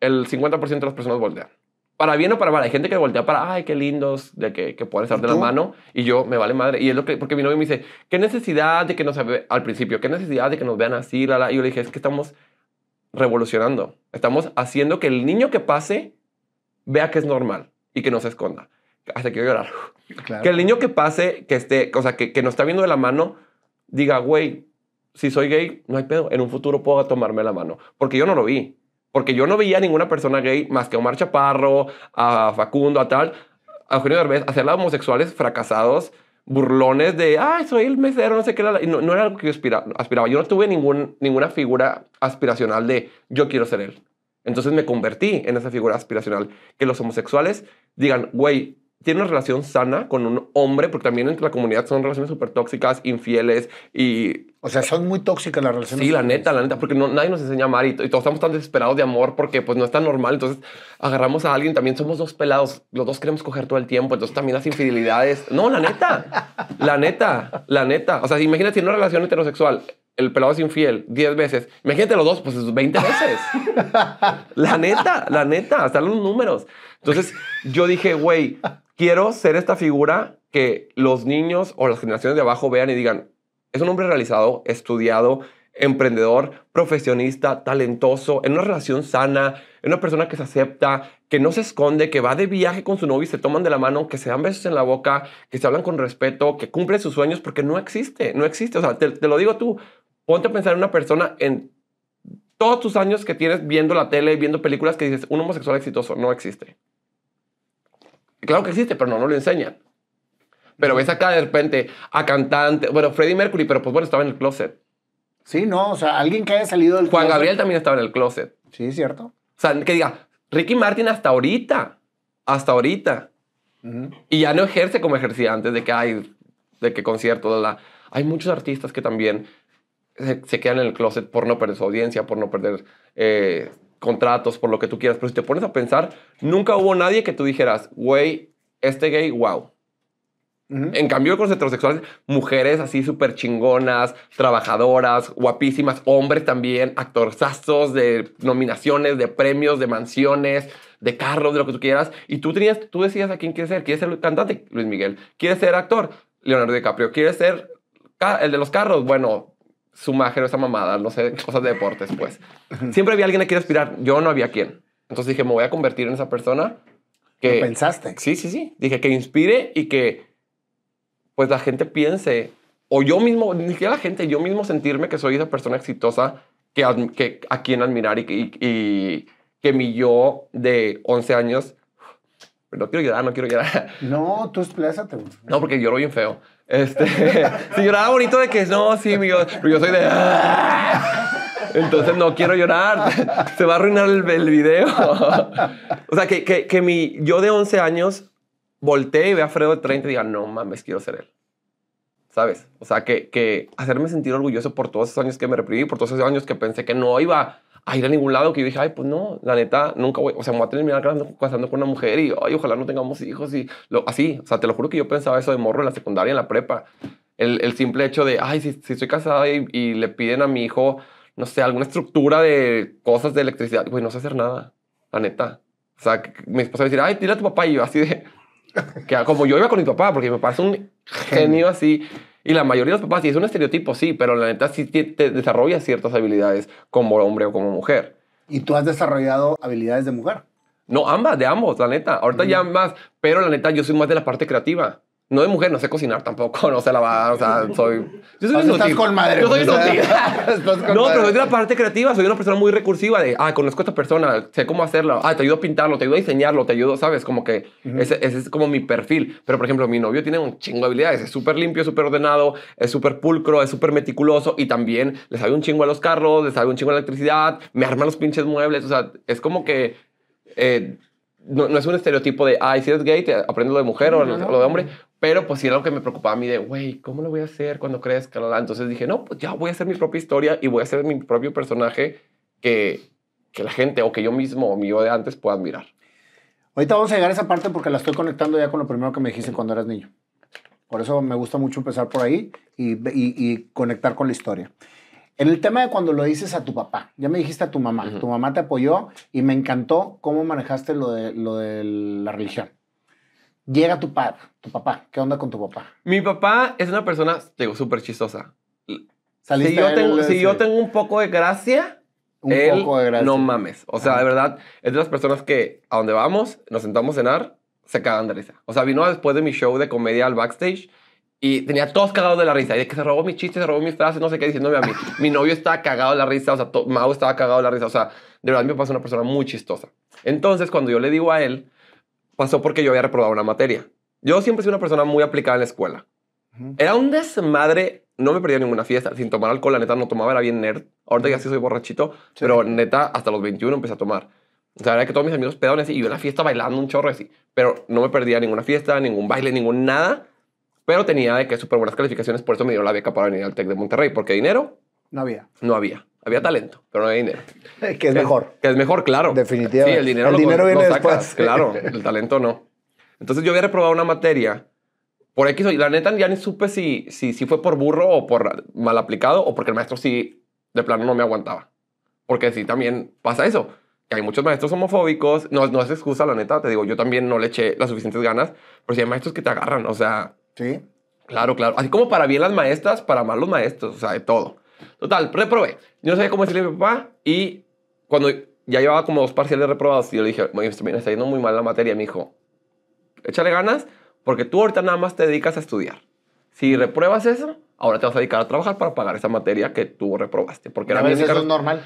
el 50% de las personas voltean. Para bien o para mal. Hay gente que voltea para, ay, qué lindos, de que, que pueden estar de la mano. Y yo, me vale madre. Y es lo que, porque mi novio me dice, ¿qué necesidad de que nos, al principio, qué necesidad de que nos vean así, la? Y yo le dije, es que estamos revolucionando. Estamos haciendo que el niño que pase vea que es normal y que no se esconda. Hasta quiero llorar. Que el niño que pase, que esté, o sea, que, que nos está viendo de la mano, diga, güey, si soy gay, no hay pedo. En un futuro puedo tomarme la mano. Porque yo no lo vi. Porque yo no veía a ninguna persona gay más que a Omar Chaparro, a Facundo, a tal, a Eugenio Derbez, hacer homosexuales fracasados, burlones de, ah, soy el mesero, no sé qué. no, era algo que yo aspiraba. Yo no tuve ningún, ninguna figura aspiracional de, yo quiero ser él. Entonces me convertí en esa figura aspiracional. Que los homosexuales digan, güey, tiene una relación sana con un hombre, porque también entre la comunidad son relaciones súper tóxicas, infieles y... O sea, son muy tóxicas las relaciones. Sí, la neta, la neta, porque nadie nos enseña a amar y, todos estamos tan desesperados de amor porque pues no es tan normal. Entonces agarramos a alguien, también somos dos pelados, los dos queremos coger todo el tiempo, entonces también las infidelidades... No, la neta, la neta, la neta. O sea, imagínate una relación heterosexual, el pelado es infiel 10 veces. Imagínate los dos, pues 20 veces. la neta, la neta, hasta los números. Entonces yo dije, güey, quiero ser esta figura que los niños o las generaciones de abajo vean y digan, es un hombre realizado, estudiado, emprendedor, profesionista, talentoso, en una relación sana, en una persona que se acepta, que no se esconde, que va de viaje con su novio y se toman de la mano, que se dan besos en la boca, que se hablan con respeto, que cumple sus sueños porque no existe, no existe. O sea, te lo digo tú, ponte a pensar en una persona en todos tus años que tienes viendo la tele, y viendo películas que dices, un homosexual exitoso no existe. Claro que existe, pero no, no lo enseñan. Pero ves acá de repente a cantante, bueno, Freddie Mercury, pero pues bueno, estaba en el closet. Sí, no, o sea, alguien que haya salido del Juan Gabriel también estaba en el closet. Sí, cierto. O sea, que diga, Ricky Martin hasta ahorita, hasta ahorita. Y ya no ejerce como ejercía antes de que hay, de que concierto. de la. Hay muchos artistas que también se, quedan en el closet por no perder su audiencia, por no perder eh, contratos, por lo que tú quieras. Pero si te pones a pensar, nunca hubo nadie que tú dijeras, güey, este gay, wow. En cambio, con los heterosexuales, mujeres así súper chingonas, trabajadoras, guapísimas, hombres también, actorzazos de nominaciones, de premios, de mansiones, de carros, de lo que tú quieras. Y tú, tenías, tú decías a quién quieres ser. ¿Quieres ser cantante? Luis Miguel. ¿Quieres ser actor? Leonardo DiCaprio. ¿Quieres ser el de los carros? Bueno, su magia esa mamada, no sé, cosas de deportes, pues. Siempre había alguien a quien aspirar. Yo no había quien. Entonces dije, me voy a convertir en esa persona que... pensaste? Sí, sí, sí. Dije que inspire y que pues la gente piense, o yo mismo, ni siquiera la gente, yo mismo sentirme que soy esa persona exitosa que, a quien admirar y, y, y que mi yo de 11 años no quiero llorar, no quiero llorar. No, tú esplázate. No, porque lloro bien feo. Este, si lloraba bonito de que no, sí, mi pero yo soy de... Entonces no quiero llorar, se va a arruinar el, video. o sea, que, que, mi yo de 11 años volteé y vea a Fredo de 30 y diga, no mames, quiero ser él. ¿Sabes? O sea, que, que hacerme sentir orgulloso por todos esos años que me reprimí, por todos esos años que pensé que no iba a ir a ningún lado que yo dije, ay, pues no, la neta, nunca voy, o sea, me voy a terminar casando con una mujer y, ay, ojalá no tengamos hijos y así, o sea, te lo juro que yo pensaba eso de morro en la secundaria, en la prepa. El, simple hecho de, ay, si, si estoy casada y, y, le piden a mi hijo, no sé, alguna estructura de cosas de electricidad, pues no sé hacer nada, la neta. O sea, mi esposa me decía, ay, tira a tu papá y yo así de, que como yo iba con mi papá, porque mi papá es un genio así. Y la mayoría de los papás, y es un estereotipo, sí, pero la neta sí te, desarrolla ciertas habilidades como hombre o como mujer. ¿Y tú has desarrollado habilidades de mujer? No, ambas, de ambos, la neta. Ahorita ya más, pero la neta yo soy más de la parte creativa. No de mujer, no sé cocinar tampoco, no sé lavar, o sea, soy... Yo soy Yo soy no, pero soy de la parte creativa, soy una persona muy recursiva de, ah, conozco a esta persona, sé cómo hacerlo, ah, te ayudo a pintarlo, te ayudo a diseñarlo, te ayudo, ¿sabes? Como que ese, es como mi perfil. Pero, por ejemplo, mi novio tiene un chingo de habilidades, es súper limpio, súper ordenado, es súper pulcro, es súper meticuloso y también le sabe un chingo a los carros, le sabe un chingo a la electricidad, me arma los pinches muebles, o sea, es como que... Eh, no, es un estereotipo de, ay, si eres gay, te aprendes lo de mujer o lo de hombre. Pero pues sí era lo que me preocupaba a mí de, güey, ¿cómo lo voy a hacer cuando crezca? Entonces dije, no, pues ya voy a hacer mi propia historia y voy a hacer mi propio personaje que, la gente o que yo mismo o mi yo de antes pueda admirar. Ahorita vamos a llegar a esa parte porque la estoy conectando ya con lo primero que me dijiste cuando eras niño. Por eso me gusta mucho empezar por ahí y, conectar con la historia. En el tema de cuando lo dices a tu papá, ya me dijiste a tu mamá, tu mamá te apoyó y me encantó cómo manejaste lo de, lo de la religión llega tu padre, tu papá. ¿Qué onda con tu papá? Mi papá es una persona, digo, súper chistosa. Si yo, tengo, si yo tengo un poco de gracia, él, No mames. O sea, de verdad, es de las personas que a donde vamos, nos sentamos a cenar, se cagan de risa. O sea, vino después de mi show de comedia al backstage y tenía todos cagados de la risa. Y es que se robó mis chistes, se robó mis frases, no sé qué, diciéndome a mí. mi novio estaba cagado de la risa, o sea, Mau estaba cagado de la risa. O sea, de verdad, mi papá es una persona muy chistosa. Entonces, cuando yo le digo a él pasó porque yo había reprobado una materia. Yo siempre soy una persona muy aplicada en la escuela. Era un desmadre, no me perdía ninguna fiesta, sin tomar alcohol, la neta no tomaba, era bien nerd. Ahorita ya sí soy borrachito, pero neta hasta los 21 empecé a tomar. O sea, era que todos mis amigos pedones y yo en la fiesta bailando un chorro así, pero no me perdía ninguna fiesta, ningún baile, ningún nada. Pero tenía de que súper buenas calificaciones, por eso me dio la beca para venir al TEC de Monterrey, porque dinero no había. No había. Había talento, pero no había dinero. que es mejor. Que es mejor, claro. Definitivamente. Sí, el dinero, el viene después. Claro, el talento no. Entonces yo había reprobado una materia por X y la neta ya ni supe si, si, si fue por burro o por mal aplicado o porque el maestro sí de plano no me aguantaba. Porque sí también pasa eso, que hay muchos maestros homofóbicos, no, no es excusa la neta, te digo, yo también no le eché las suficientes ganas, pero sí hay maestros que te agarran, o sea... Sí. Claro, claro. Así como para bien las maestras, para mal los maestros, o sea, de todo. Total, reprobé. Yo no sabía cómo decirle a mi papá y cuando ya llevaba como dos parciales reprobados y yo le dije, está yendo muy mal la materia, me dijo, échale ganas porque tú ahorita nada más te dedicas a estudiar. Si repruebas eso, ahora te vas a dedicar a trabajar para pagar esa materia que tú reprobaste. Porque era veces es normal.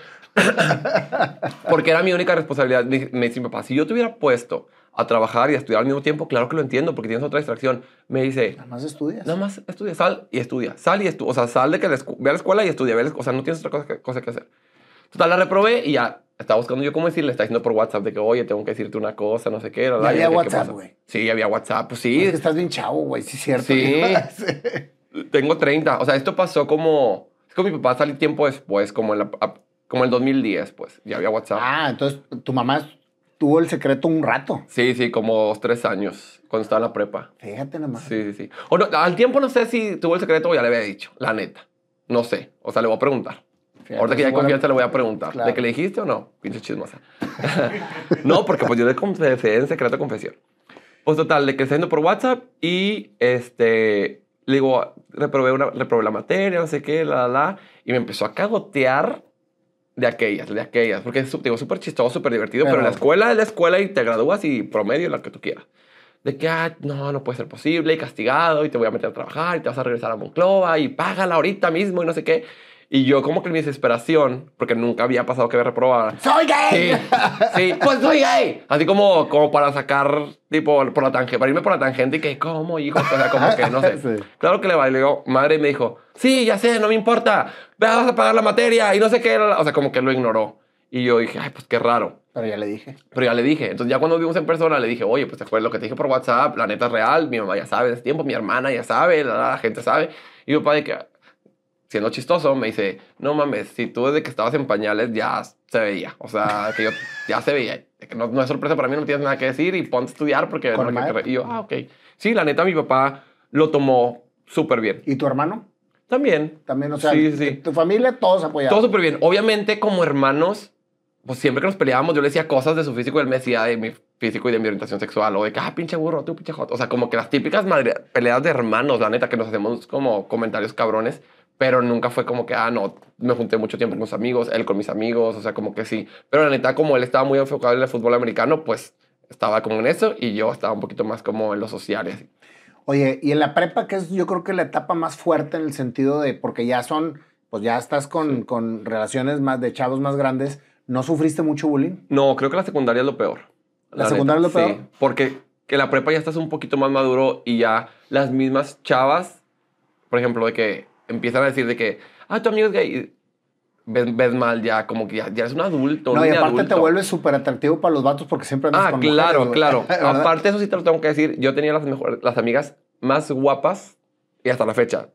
Porque era mi única responsabilidad. Me, dice mi papá, si yo te hubiera puesto a trabajar y a estudiar al mismo tiempo, claro que lo entiendo, porque tienes otra distracción. Me dice... Nada más estudias. Nada más estudias sal y estudia. Sal y estudia. O sea, sal de que ve a la escuela y estudia. o sea, no tienes otra cosa que, hacer. Total, la reprobé y ya estaba buscando yo cómo decirle, está diciendo por WhatsApp de que, oye, tengo que decirte una cosa, no sé qué. La, había WhatsApp, güey. Sí, había WhatsApp, pues sí. estás bien chavo, güey, sí es cierto. Sí. tengo 30. O sea, esto pasó como... Es que mi papá salió tiempo después, como en la, como el 2010, pues, ya había WhatsApp. Ah, entonces tu mamá tuvo el secreto un rato. Sí, sí, como dos, tres años, cuando estaba en la prepa. Fíjate nomás. Sí, sí, sí. O no, al tiempo no sé si tuvo el secreto o ya le había dicho, la neta. No sé. O sea, le voy a preguntar. Ahorita que ya hay confianza, le voy a preguntar. ¿De que le dijiste o no? Pinche chismosa. no, porque pues yo le confesé en secreto confesión. Pues total, le creciendo por WhatsApp y este. Le digo, reprobé, una, reprobé la materia, no sé qué, la, la, la. Y me empezó a cagotear de aquellas, de aquellas, porque es digo, súper chistoso, súper divertido, pero, en la escuela es la escuela y te gradúas y promedio lo que tú quieras. De que, ah, no, no puede ser posible, y castigado, y te voy a meter a trabajar, y te vas a regresar a Monclova, y págala ahorita mismo, y no sé qué. Y yo como que en mi desesperación, porque nunca había pasado que me reprobara. ¡Soy gay! Sí, ¡Pues soy gay! Así como, como para sacar, tipo, por la tangente, para irme por la tangente y que, ¿cómo, hijo? O sea, como que, no sé. Claro que le bailó madre, me dijo, sí, ya sé, no me importa, vas a pagar la materia y no sé qué. O sea, como que lo ignoró. Y yo dije, ay, pues qué raro. Pero ya le dije. Pero ya le dije. Entonces ya cuando vimos en persona le dije, oye, pues te acuerdas lo que te dije por WhatsApp, la neta es real, mi mamá ya sabe de tiempo, mi hermana ya sabe, la, gente sabe. Y yo, padre, que siendo chistoso, me dice, no mames, si tú desde que estabas en pañales ya se veía. O sea, que yo ya se veía. No, no es sorpresa para mí, no tienes nada que decir y ponte a estudiar porque... ¿Con no que... Y yo, ah, ok. Sí, la neta, mi papá lo tomó súper bien. ¿Y tu hermano? También. También, o sea, tu familia, todos apoyaron Todo súper bien. Obviamente, como hermanos, pues siempre que nos peleábamos, yo le decía cosas de su físico y él me decía de mi físico y de mi orientación sexual o de que, ah, pinche burro, tú pinche hot. O sea, como que las típicas peleas de hermanos, la neta, que nos hacemos como comentarios cabrones pero nunca fue como que, ah, no, me junté mucho tiempo con mis amigos, él con mis amigos, o sea, como que sí. Pero la neta, como él estaba muy enfocado en el fútbol americano, pues estaba como en eso y yo estaba un poquito más como en los sociales. Oye, y en la prepa, que es yo creo que la etapa más fuerte en el sentido de, porque ya son, pues ya estás con, relaciones más de chavos más grandes, ¿no sufriste mucho bullying? No, creo que la secundaria es lo peor. ¿La, secundaria es lo peor? Sí, porque que la prepa ya estás un poquito más maduro y ya las mismas chavas, por ejemplo, de que empiezan a decir de que, ah, tu amigo es gay. Ves, mal ya, como que ya, es un adulto. No, y aparte te vuelves súper atractivo para los vatos porque siempre andas ah, claro, claro. aparte, eso sí te lo tengo que decir. Yo tenía las, las amigas más guapas y hasta la fecha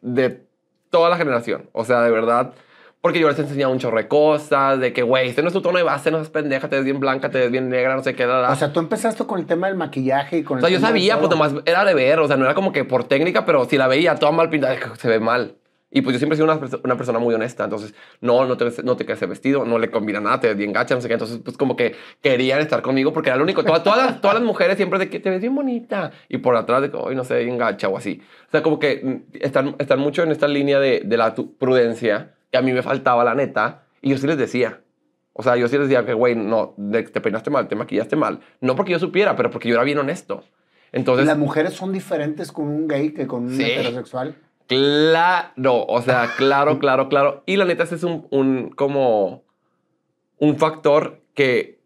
de toda la generación. O sea, de verdad porque yo les enseñaba un chorro de cosas, de que, güey, este no es tu tono de base, no seas pendeja, te ves bien blanca, te ves bien negra, no sé qué. O sea, tú empezaste con el tema del maquillaje y con el O sea, yo sabía, pues nomás era de ver, o sea, no era como que por técnica, pero si la veía toda mal pintada, se ve mal. Y pues yo siempre he sido una, persona muy honesta, entonces, no, no te, no te quedas vestido, no le combina nada, te ves bien gacha, no sé qué. Entonces, pues como que querían estar conmigo porque era lo único. Toda, todas, las, todas las mujeres siempre de que te ves bien bonita y por atrás de que, hoy no sé, bien gacha o así. O sea, como que mm, están, están mucho en esta línea de, de la prudencia y a mí me faltaba la neta. Y yo sí les decía. O sea, yo sí les decía que, güey, no, te peinaste mal, te maquillaste mal. No porque yo supiera, pero porque yo era bien honesto. Entonces. ¿Las mujeres son diferentes con un gay que con un heterosexual? Claro, o sea, claro, claro, claro. Y la neta, ese es un, un, como un factor que,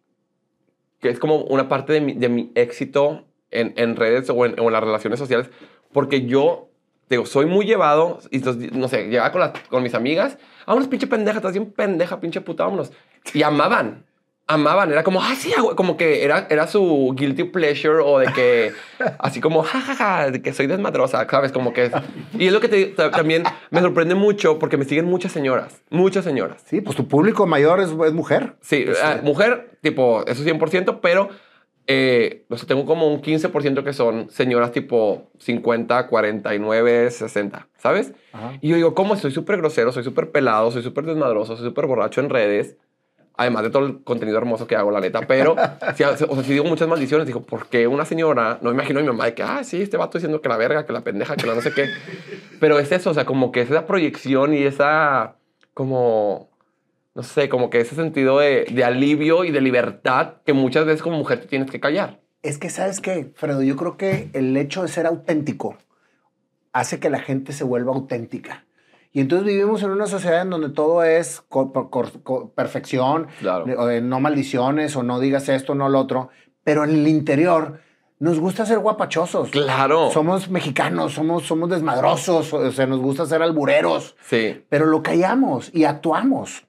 que es como una parte de mi, de mi éxito en, en redes o en, las relaciones sociales, porque yo digo, soy muy llevado, y entonces, no sé, llegaba con, con mis amigas vámonos, pinche pendeja, estás bien pendeja, pinche puta, vámonos. Y amaban amaban, era como, ah, sí, ah, como que era, era su guilty pleasure o de que, así como, jajaja, ja, ja, de que soy desmadrosa, ¿sabes? Como que es. Y es lo que también me sorprende mucho porque me siguen muchas señoras, muchas señoras. Sí, pues tu público mayor es, mujer. Sí, este, ah, mujer, tipo, eso 100%, pero eh, o sea, tengo como un 15% que son señoras tipo 50, 49, 60, ¿sabes? Y yo digo, ¿cómo? Soy súper grosero, soy súper pelado, soy súper desmadroso, soy súper borracho en redes. Además de todo el contenido hermoso que hago, la neta. Pero, si, o sea, si digo muchas maldiciones, digo, ¿por qué una señora? No me imagino a mi mamá de que, ah, sí, este vato diciendo que la verga, que la pendeja, que la no sé qué. Pero es eso, o sea, como que es esa proyección y esa, como, no sé, como que ese sentido de, alivio y de libertad que muchas veces como mujer te tienes que callar. Es que, ¿sabes qué, Fredo? Yo creo que el hecho de ser auténtico hace que la gente se vuelva auténtica. Y entonces vivimos en una sociedad en donde todo es perfección, eh, no maldiciones o no digas esto, no lo otro, pero en el interior nos gusta ser guapachosos. Claro. Somos mexicanos, somos, somos desmadrosos, o sea, nos gusta ser albureros. Sí. Pero lo callamos y actuamos.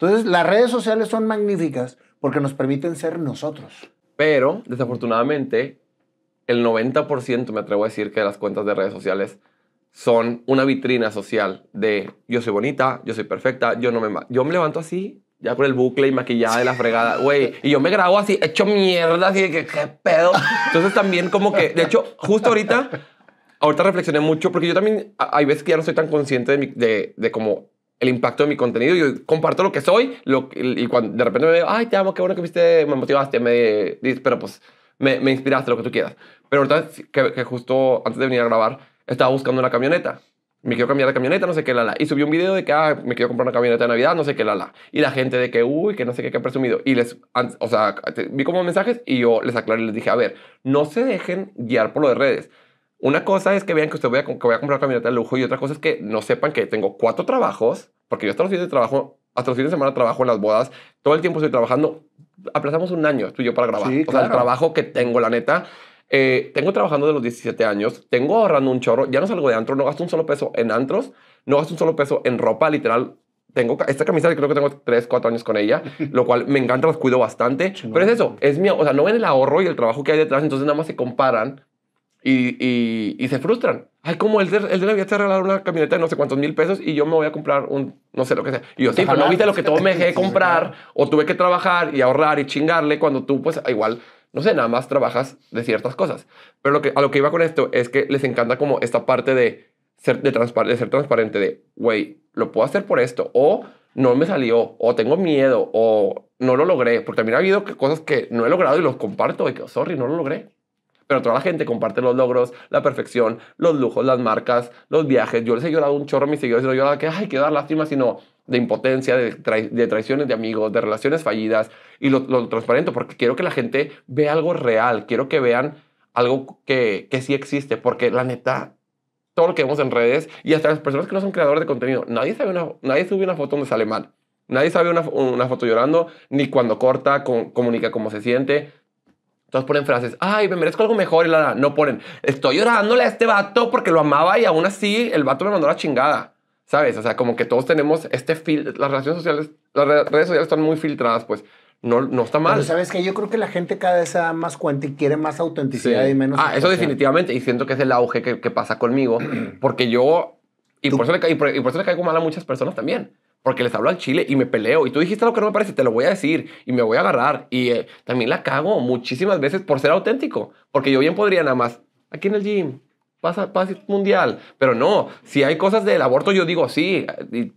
Entonces, las redes sociales son magníficas porque nos permiten ser nosotros. Pero, desafortunadamente, el 90% me atrevo a decir que las cuentas de redes sociales son una vitrina social de yo soy bonita, yo soy perfecta, yo no me yo me levanto así, ya con el bucle y maquillada de la fregada, güey, y yo me grabo así hecho mierda, así que qué pedo. Entonces también como que de hecho justo ahorita ahorita reflexioné mucho porque yo también hay veces que ya no soy tan consciente de, cómo de, de como el impacto de mi contenido. Yo comparto lo que soy lo, y cuando de repente me veo, ay, te amo, qué bueno que viste, me motivaste, me, pero pues me, inspiraste, lo que tú quieras. Pero ahorita que, justo antes de venir a grabar, estaba buscando una camioneta. Me quiero cambiar de camioneta, no sé qué, la, la. Y subí un video de que, ah, me quiero comprar una camioneta de Navidad, no sé qué, la, la. Y la gente de que, uy, que no sé qué, que presumido. Y les, o sea, vi como mensajes y yo les aclaré y les dije, a ver, no se dejen guiar por lo de redes una cosa es que vean que usted voy a, que voy a comprar camioneta de lujo y otra cosa es que no sepan que tengo cuatro trabajos, porque yo hasta los fines de trabajo, hasta los de semana trabajo en las bodas, todo el tiempo estoy trabajando. Aplazamos un año tú yo para grabar. o sea, el trabajo que tengo, la neta. Eh, tengo trabajando de los 17 años, tengo ahorrando un chorro, ya no salgo de antro, no gasto un solo peso en antros, no gasto un solo peso en ropa, literal. Tengo esta camisa, creo que tengo 3, 4 años con ella, lo cual me encanta, la cuido bastante. Pero es eso, es mío, o sea, no ven el ahorro y el trabajo que hay detrás, entonces nada más se comparan y, se frustran. Ay, ¿cómo él, él había te regalar una camioneta de no sé cuántos mil pesos y yo me voy a comprar un, no sé lo que sea. Y yo, sí, no viste lo que todo me dejé de comprar o tuve que trabajar y ahorrar y chingarle cuando tú, pues, igual, no sé, nada más trabajas de ciertas cosas. Pero lo que, a lo que iba con esto es que les encanta como esta parte de ser, de ser transparente, de, güey, lo puedo hacer por esto o no me salió o tengo miedo o no lo logré. Porque también ha habido cosas que no he logrado y los comparto Y que, oh, sorry, no lo logré pero toda la gente comparte los logros, la perfección, los lujos, las marcas, los viajes. Yo les he llorado un chorro a mis seguidores, no que, hay que dar lástima, sino de impotencia, de, traiciones de amigos, de relaciones fallidas, y lo, transparento, porque quiero que la gente vea algo real, quiero que vean algo que, sí existe, porque la neta, todo lo que vemos en redes, y hasta las personas que no son creadores de contenido, nadie, sabe una, nadie sube una foto donde sale mal, nadie sabe una, foto llorando, ni cuando corta, comunica cómo se siente, todos ponen frases, ay, me merezco algo mejor y la, no ponen, estoy llorándole a este vato porque lo amaba y aún así el vato me mandó la chingada. ¿Sabes? O sea, como que todos tenemos este fil las relaciones sociales, las redes sociales están muy filtradas, pues no, no está mal. Pero sabes que yo creo que la gente cada vez se da más cuenta y quiere más autenticidad y menos. Ah, eso definitivamente. Y siento que es el auge que, pasa conmigo, porque yo. Y por, por, y por, eso le, caigo mal a muchas personas también porque les hablo al chile y me peleo. Y tú dijiste lo que no me parece, te lo voy a decir y me voy a agarrar. Y eh, también la cago muchísimas veces por ser auténtico, porque yo bien podría nada más, aquí en el gym, pasa, pasa mundial. Pero no, si hay cosas del aborto, yo digo sí,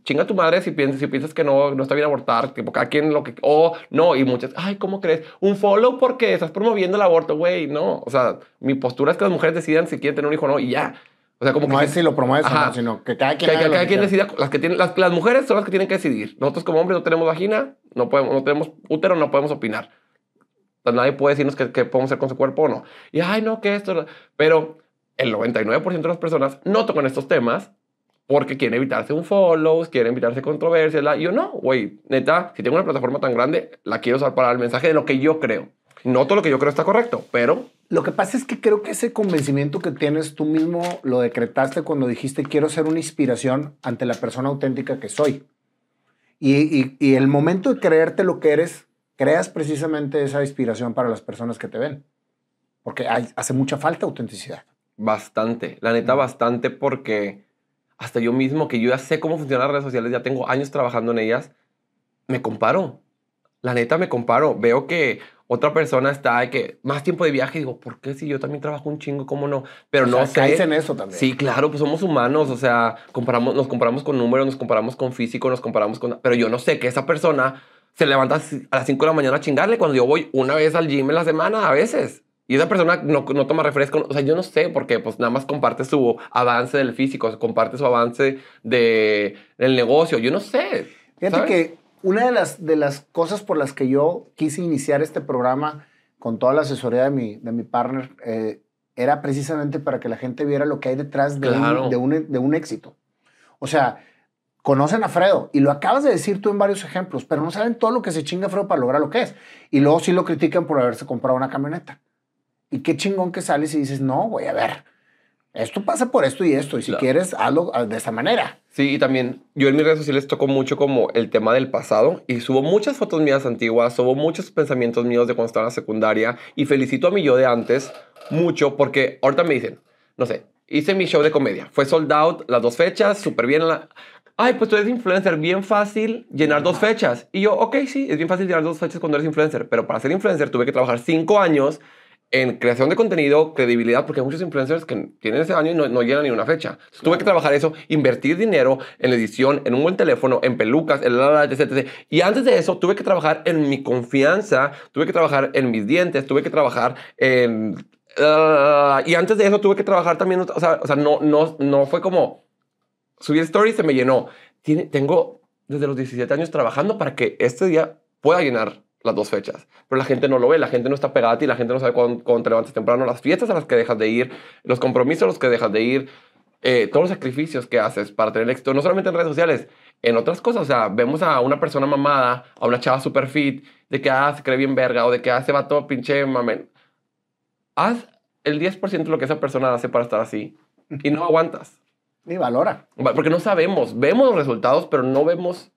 chinga a tu madre si piensas, piensas que no, no está bien abortar, tipo, cada quien lo que, o oh, no, y muchas, ay, ¿cómo crees? Un follow porque estás promoviendo el aborto, güey, no. O sea, mi postura es que las mujeres decidan si quieren tener un hijo o no, y ya. O sea, como no que. No es si lo promueves o no, sino que cada quien. Las, que tienen, las, mujeres son las que tienen que decidir. Nosotros, como hombres, no tenemos vagina, no, podemos, no tenemos útero, no podemos opinar. Nadie puede decirnos qué podemos hacer con su cuerpo o no. Y, ay, no, que esto. Pero el 99% de las personas no tocan estos temas porque quieren evitarse un follow, quieren evitarse controversias. La... Yo no, güey, neta, si tengo una plataforma tan grande, la quiero usar para el mensaje de lo que yo creo. No todo lo que yo creo está correcto, pero lo que pasa es que creo que ese convencimiento que tienes tú mismo lo decretaste cuando dijiste quiero ser una inspiración ante la persona auténtica que soy. Y, el momento de creerte lo que eres, creas precisamente esa inspiración para las personas que te ven. Porque hace mucha falta autenticidad. Bastante, la neta bastante porque hasta yo mismo, que yo ya sé cómo funcionan las redes sociales, ya tengo años trabajando en ellas, me comparo. La neta me comparo. Veo que otra persona está que más tiempo de viaje, digo, ¿por qué si yo también trabajo un chingo, cómo no? Pero no sé. sé. en eso también. Sí, claro, pues somos humanos, o sea, comparamos, nos comparamos con números, nos comparamos con físico, nos comparamos con... Pero yo no sé que esa persona se levanta a las 5 de la mañana a chingarle cuando yo voy una vez al gym en la semana a veces. Y esa persona no, no toma refresco, o sea, yo no sé, porque pues nada más comparte su avance del físico, comparte su avance de, del negocio, yo no sé. Fíjate que una de las, de las cosas por las que yo quise iniciar este programa con toda la asesoría de mi, de mi partner eh, era precisamente para que la gente viera lo que hay detrás de, un, de, de un éxito. O sea, conocen a Fredo y lo acabas de decir tú en varios ejemplos, pero no saben todo lo que se chinga Fredo para lograr lo que es. Y luego sí lo critican por haberse comprado una camioneta. Y qué chingón que sales y dices, no, voy a ver, esto pasa por esto y esto, y si quieres, hazlo ah, de esa manera. Sí, y también yo en mis redes sociales toco mucho como el tema del pasado y subo muchas fotos mías antiguas, subo muchos pensamientos míos de cuando estaba en la secundaria y felicito a mi yo de antes mucho porque ahorita me dicen, no sé, hice mi show de comedia, fue sold out las dos fechas, súper bien. La... Ay, pues tú eres influencer, bien fácil llenar dos fechas. Y yo, ok, sí, es bien fácil llenar dos fechas cuando eres influencer, pero para ser influencer tuve que trabajar cinco años en creación de contenido, credibilidad, porque hay muchos influencers que tienen ese año y no, no llegan ni una fecha. tuve que trabajar eso, invertir dinero en edición, en un buen teléfono, en pelucas, en la, etc, Y antes de eso, tuve que trabajar en mi confianza, tuve que trabajar en mis dientes, tuve que trabajar en... y antes de eso, tuve que trabajar también, o sea, o sea no, no, no fue como... Subí el story y se me llenó. Tiene, tengo desde los 17 años trabajando para que este día pueda llenar las dos fechas. Pero la gente no lo ve, la gente no está pegada y la gente no sabe cuándo, te levantas temprano, las fiestas a las que dejas de ir, los compromisos a los que dejas de ir, eh, todos los sacrificios que haces para tener éxito, no solamente en redes sociales, en otras cosas. O sea, vemos a una persona mamada, a una chava super fit, de que ah, se cree bien verga o de que hace ah, se va todo pinche mamen. Haz el 10% de lo que esa persona hace para estar así y no aguantas. Ni valora. Porque no sabemos. Vemos los resultados, pero no vemos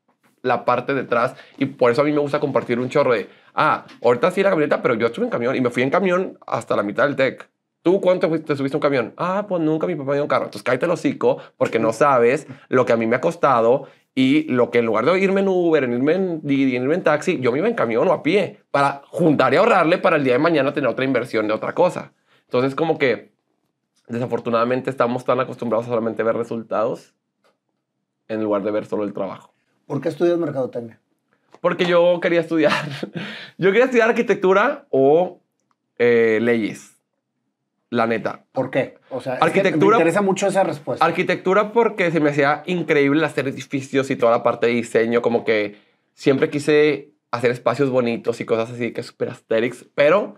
la parte detrás y por eso a mí me gusta compartir un chorro de, ah, ahorita sí la camioneta, pero yo estuve en camión y me fui en camión hasta la mitad del TEC. ¿Tú cuánto te subiste un camión? Ah, pues nunca mi papá me dio un carro. Entonces cállate el hocico porque no sabes lo que a mí me ha costado y lo que en lugar de irme en Uber, en irme en irme en taxi, yo me iba en camión o a pie para juntar y ahorrarle para el día de mañana tener otra inversión de otra cosa. Entonces como que desafortunadamente estamos tan acostumbrados a solamente ver resultados en lugar de ver solo el trabajo. ¿Por qué estudias mercadotecnia? Porque yo quería estudiar. Yo quería estudiar arquitectura o eh, leyes. La neta. ¿Por qué? O sea, me interesa mucho esa respuesta. Arquitectura porque se me hacía increíble hacer edificios y toda la parte de diseño, como que siempre quise hacer espacios bonitos y cosas así que super asterix, pero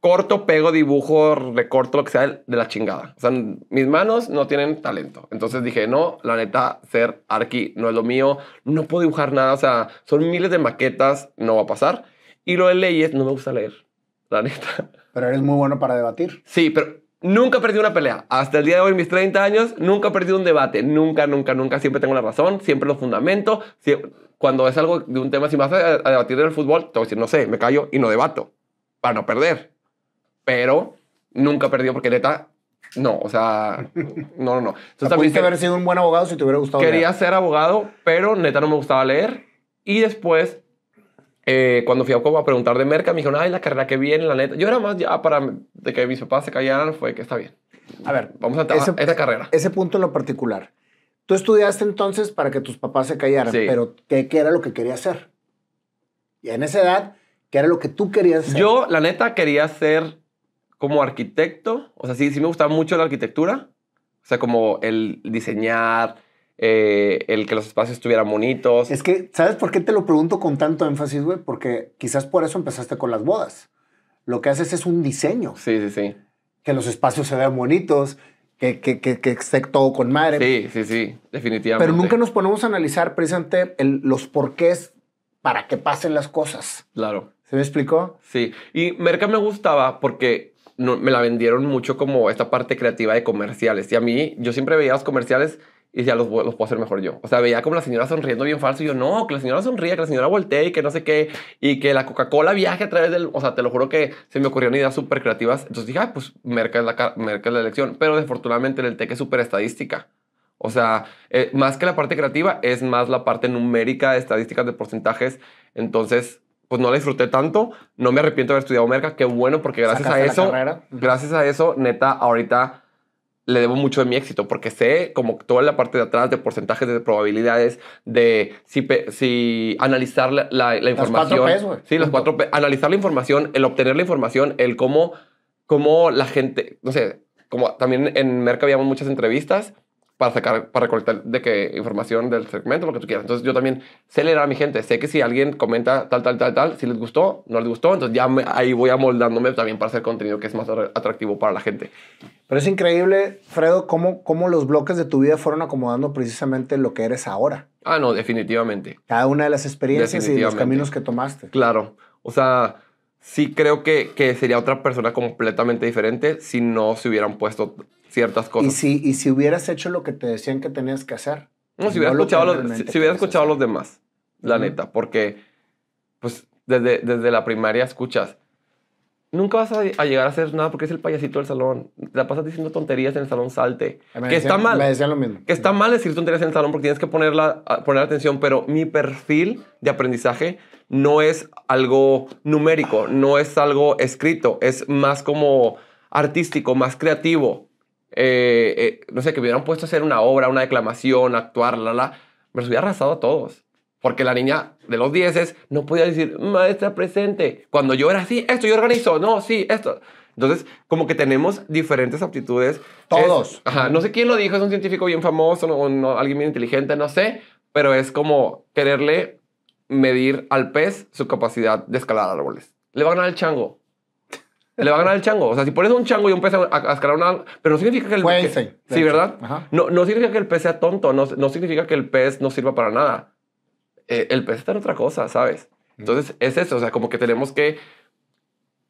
corto, pego, dibujo, recorto, lo que sea de la chingada. O sea, mis manos no tienen talento. Entonces dije, no, la neta, ser arqui no es lo mío, no puedo dibujar nada, o sea, son miles de maquetas, no va a pasar. Y lo de leyes, no me gusta leer, la neta. Pero eres muy bueno para debatir. Sí, pero nunca perdí una pelea. Hasta el día de hoy, mis 30 años, nunca he perdido un debate. Nunca, nunca, nunca. Siempre tengo la razón, siempre lo fundamento. Cuando es algo de un tema, si me vas a, debatir del fútbol, te voy a decir, no sé, me callo y no debato para no perder pero nunca perdió porque neta, no, o sea, no, no, no. Entonces, también que haber sido un buen abogado si te hubiera gustado. Quería ser abogado, pero neta no me gustaba leer. Y después, eh, cuando fui a a preguntar de merca, me dijeron, ay, la carrera que viene, la neta. Yo era más ya para de que mis papás se callaran, fue que está bien. A ver, vamos a esta carrera. Ese punto en lo particular. Tú estudiaste entonces para que tus papás se callaran, pero ¿qué, ¿qué, era lo que querías hacer? Y en esa edad, ¿qué era lo que tú querías hacer? Yo, la neta, quería ser como arquitecto, o sea, sí, sí me gustaba mucho la arquitectura, o sea, como el diseñar, eh, el que los espacios estuvieran bonitos. Es que, ¿sabes por qué te lo pregunto con tanto énfasis, güey? Porque quizás por eso empezaste con las bodas. Lo que haces es un diseño. Sí, sí, sí. Que los espacios se vean bonitos, que, que, esté todo con madre. Sí, sí, sí, definitivamente. Pero nunca nos ponemos a analizar precisamente los porqués para que pasen las cosas. Claro. ¿Se me explicó? Sí. Y Merca me gustaba porque me la vendieron mucho como esta parte creativa de comerciales. Y a mí, yo siempre veía los comerciales y ya los, puedo hacer mejor yo. O sea, veía como la señora sonriendo bien falso. Y yo, no, que la señora sonría que la señora voltee y que no sé qué. Y que la Coca-Cola viaje a través del... O sea, te lo juro que se me ocurrieron ideas súper creativas. Entonces dije, ah, pues merca es la, merca la elección. Pero desafortunadamente en el TEC es súper estadística. O sea, eh, más que la parte creativa, es más la parte numérica de estadísticas de porcentajes. Entonces, pues no la disfruté tanto. No me arrepiento de haber estudiado merca. Qué bueno, porque gracias a eso, gracias a eso, neta, ahorita le debo mucho de mi éxito porque sé como toda la parte de atrás de porcentajes de probabilidades de si, analizar la, información. si cuatro sí, las cuatro P's, Analizar la información, el obtener la información, el cómo, cómo la gente, no sé, como también en Merca habíamos muchas entrevistas para sacar, para recolectar de qué información del segmento, lo que tú quieras. Entonces yo también sé leer a mi gente, sé que si alguien comenta tal, tal, tal, tal, si les gustó, no les gustó, entonces ya ahí voy amoldándome también para hacer contenido que es más atractivo para la gente. Pero es increíble, Fredo, cómo, cómo los bloques de tu vida fueron acomodando precisamente lo que eres ahora. Ah, no, definitivamente. Cada una de las experiencias y los caminos que tomaste. Claro, o sea sí creo que, sería otra persona completamente diferente si no se hubieran puesto ciertas cosas. Y si, y si hubieras hecho lo que te decían que tenías que hacer. No, si hubiera escuchado, si, escuchado a los demás, la neta, porque pues desde la primaria escuchas, Nunca vas a, llegar a hacer nada porque es el payasito del salón. la pasas diciendo tonterías en el salón, salte. Me que está mal. Me decían lo mismo. Que está mal decir tonterías en el salón porque tienes que ponerla, poner atención, pero mi perfil de aprendizaje no es algo numérico, no es algo escrito, es más como artístico, más creativo. Eh, eh, no sé, que me hubieran puesto a hacer una obra, una declamación, actuar, la, la. Me los hubiera arrasado a todos. Porque la niña de los dieces no podía decir, maestra presente. Cuando yo era así, esto yo organizo, no, sí, esto. Entonces, como que tenemos diferentes aptitudes. Todos. ajá, no sé quién lo dijo, es un científico bien famoso, no, alguien bien inteligente, no sé, pero es como quererle medir al pez su capacidad de escalar árboles. Le va a ganar el chango. Le va a ganar el chango. O sea, si pones un chango y un pez a, escalar un árbol, pero no significa que el pez... Sí, ¿verdad? No, no significa que el pez sea tonto, no, no significa que el pez no sirva para nada eh, el pez está en otra cosa, ¿sabes? Entonces es eso, o sea, como que tenemos que,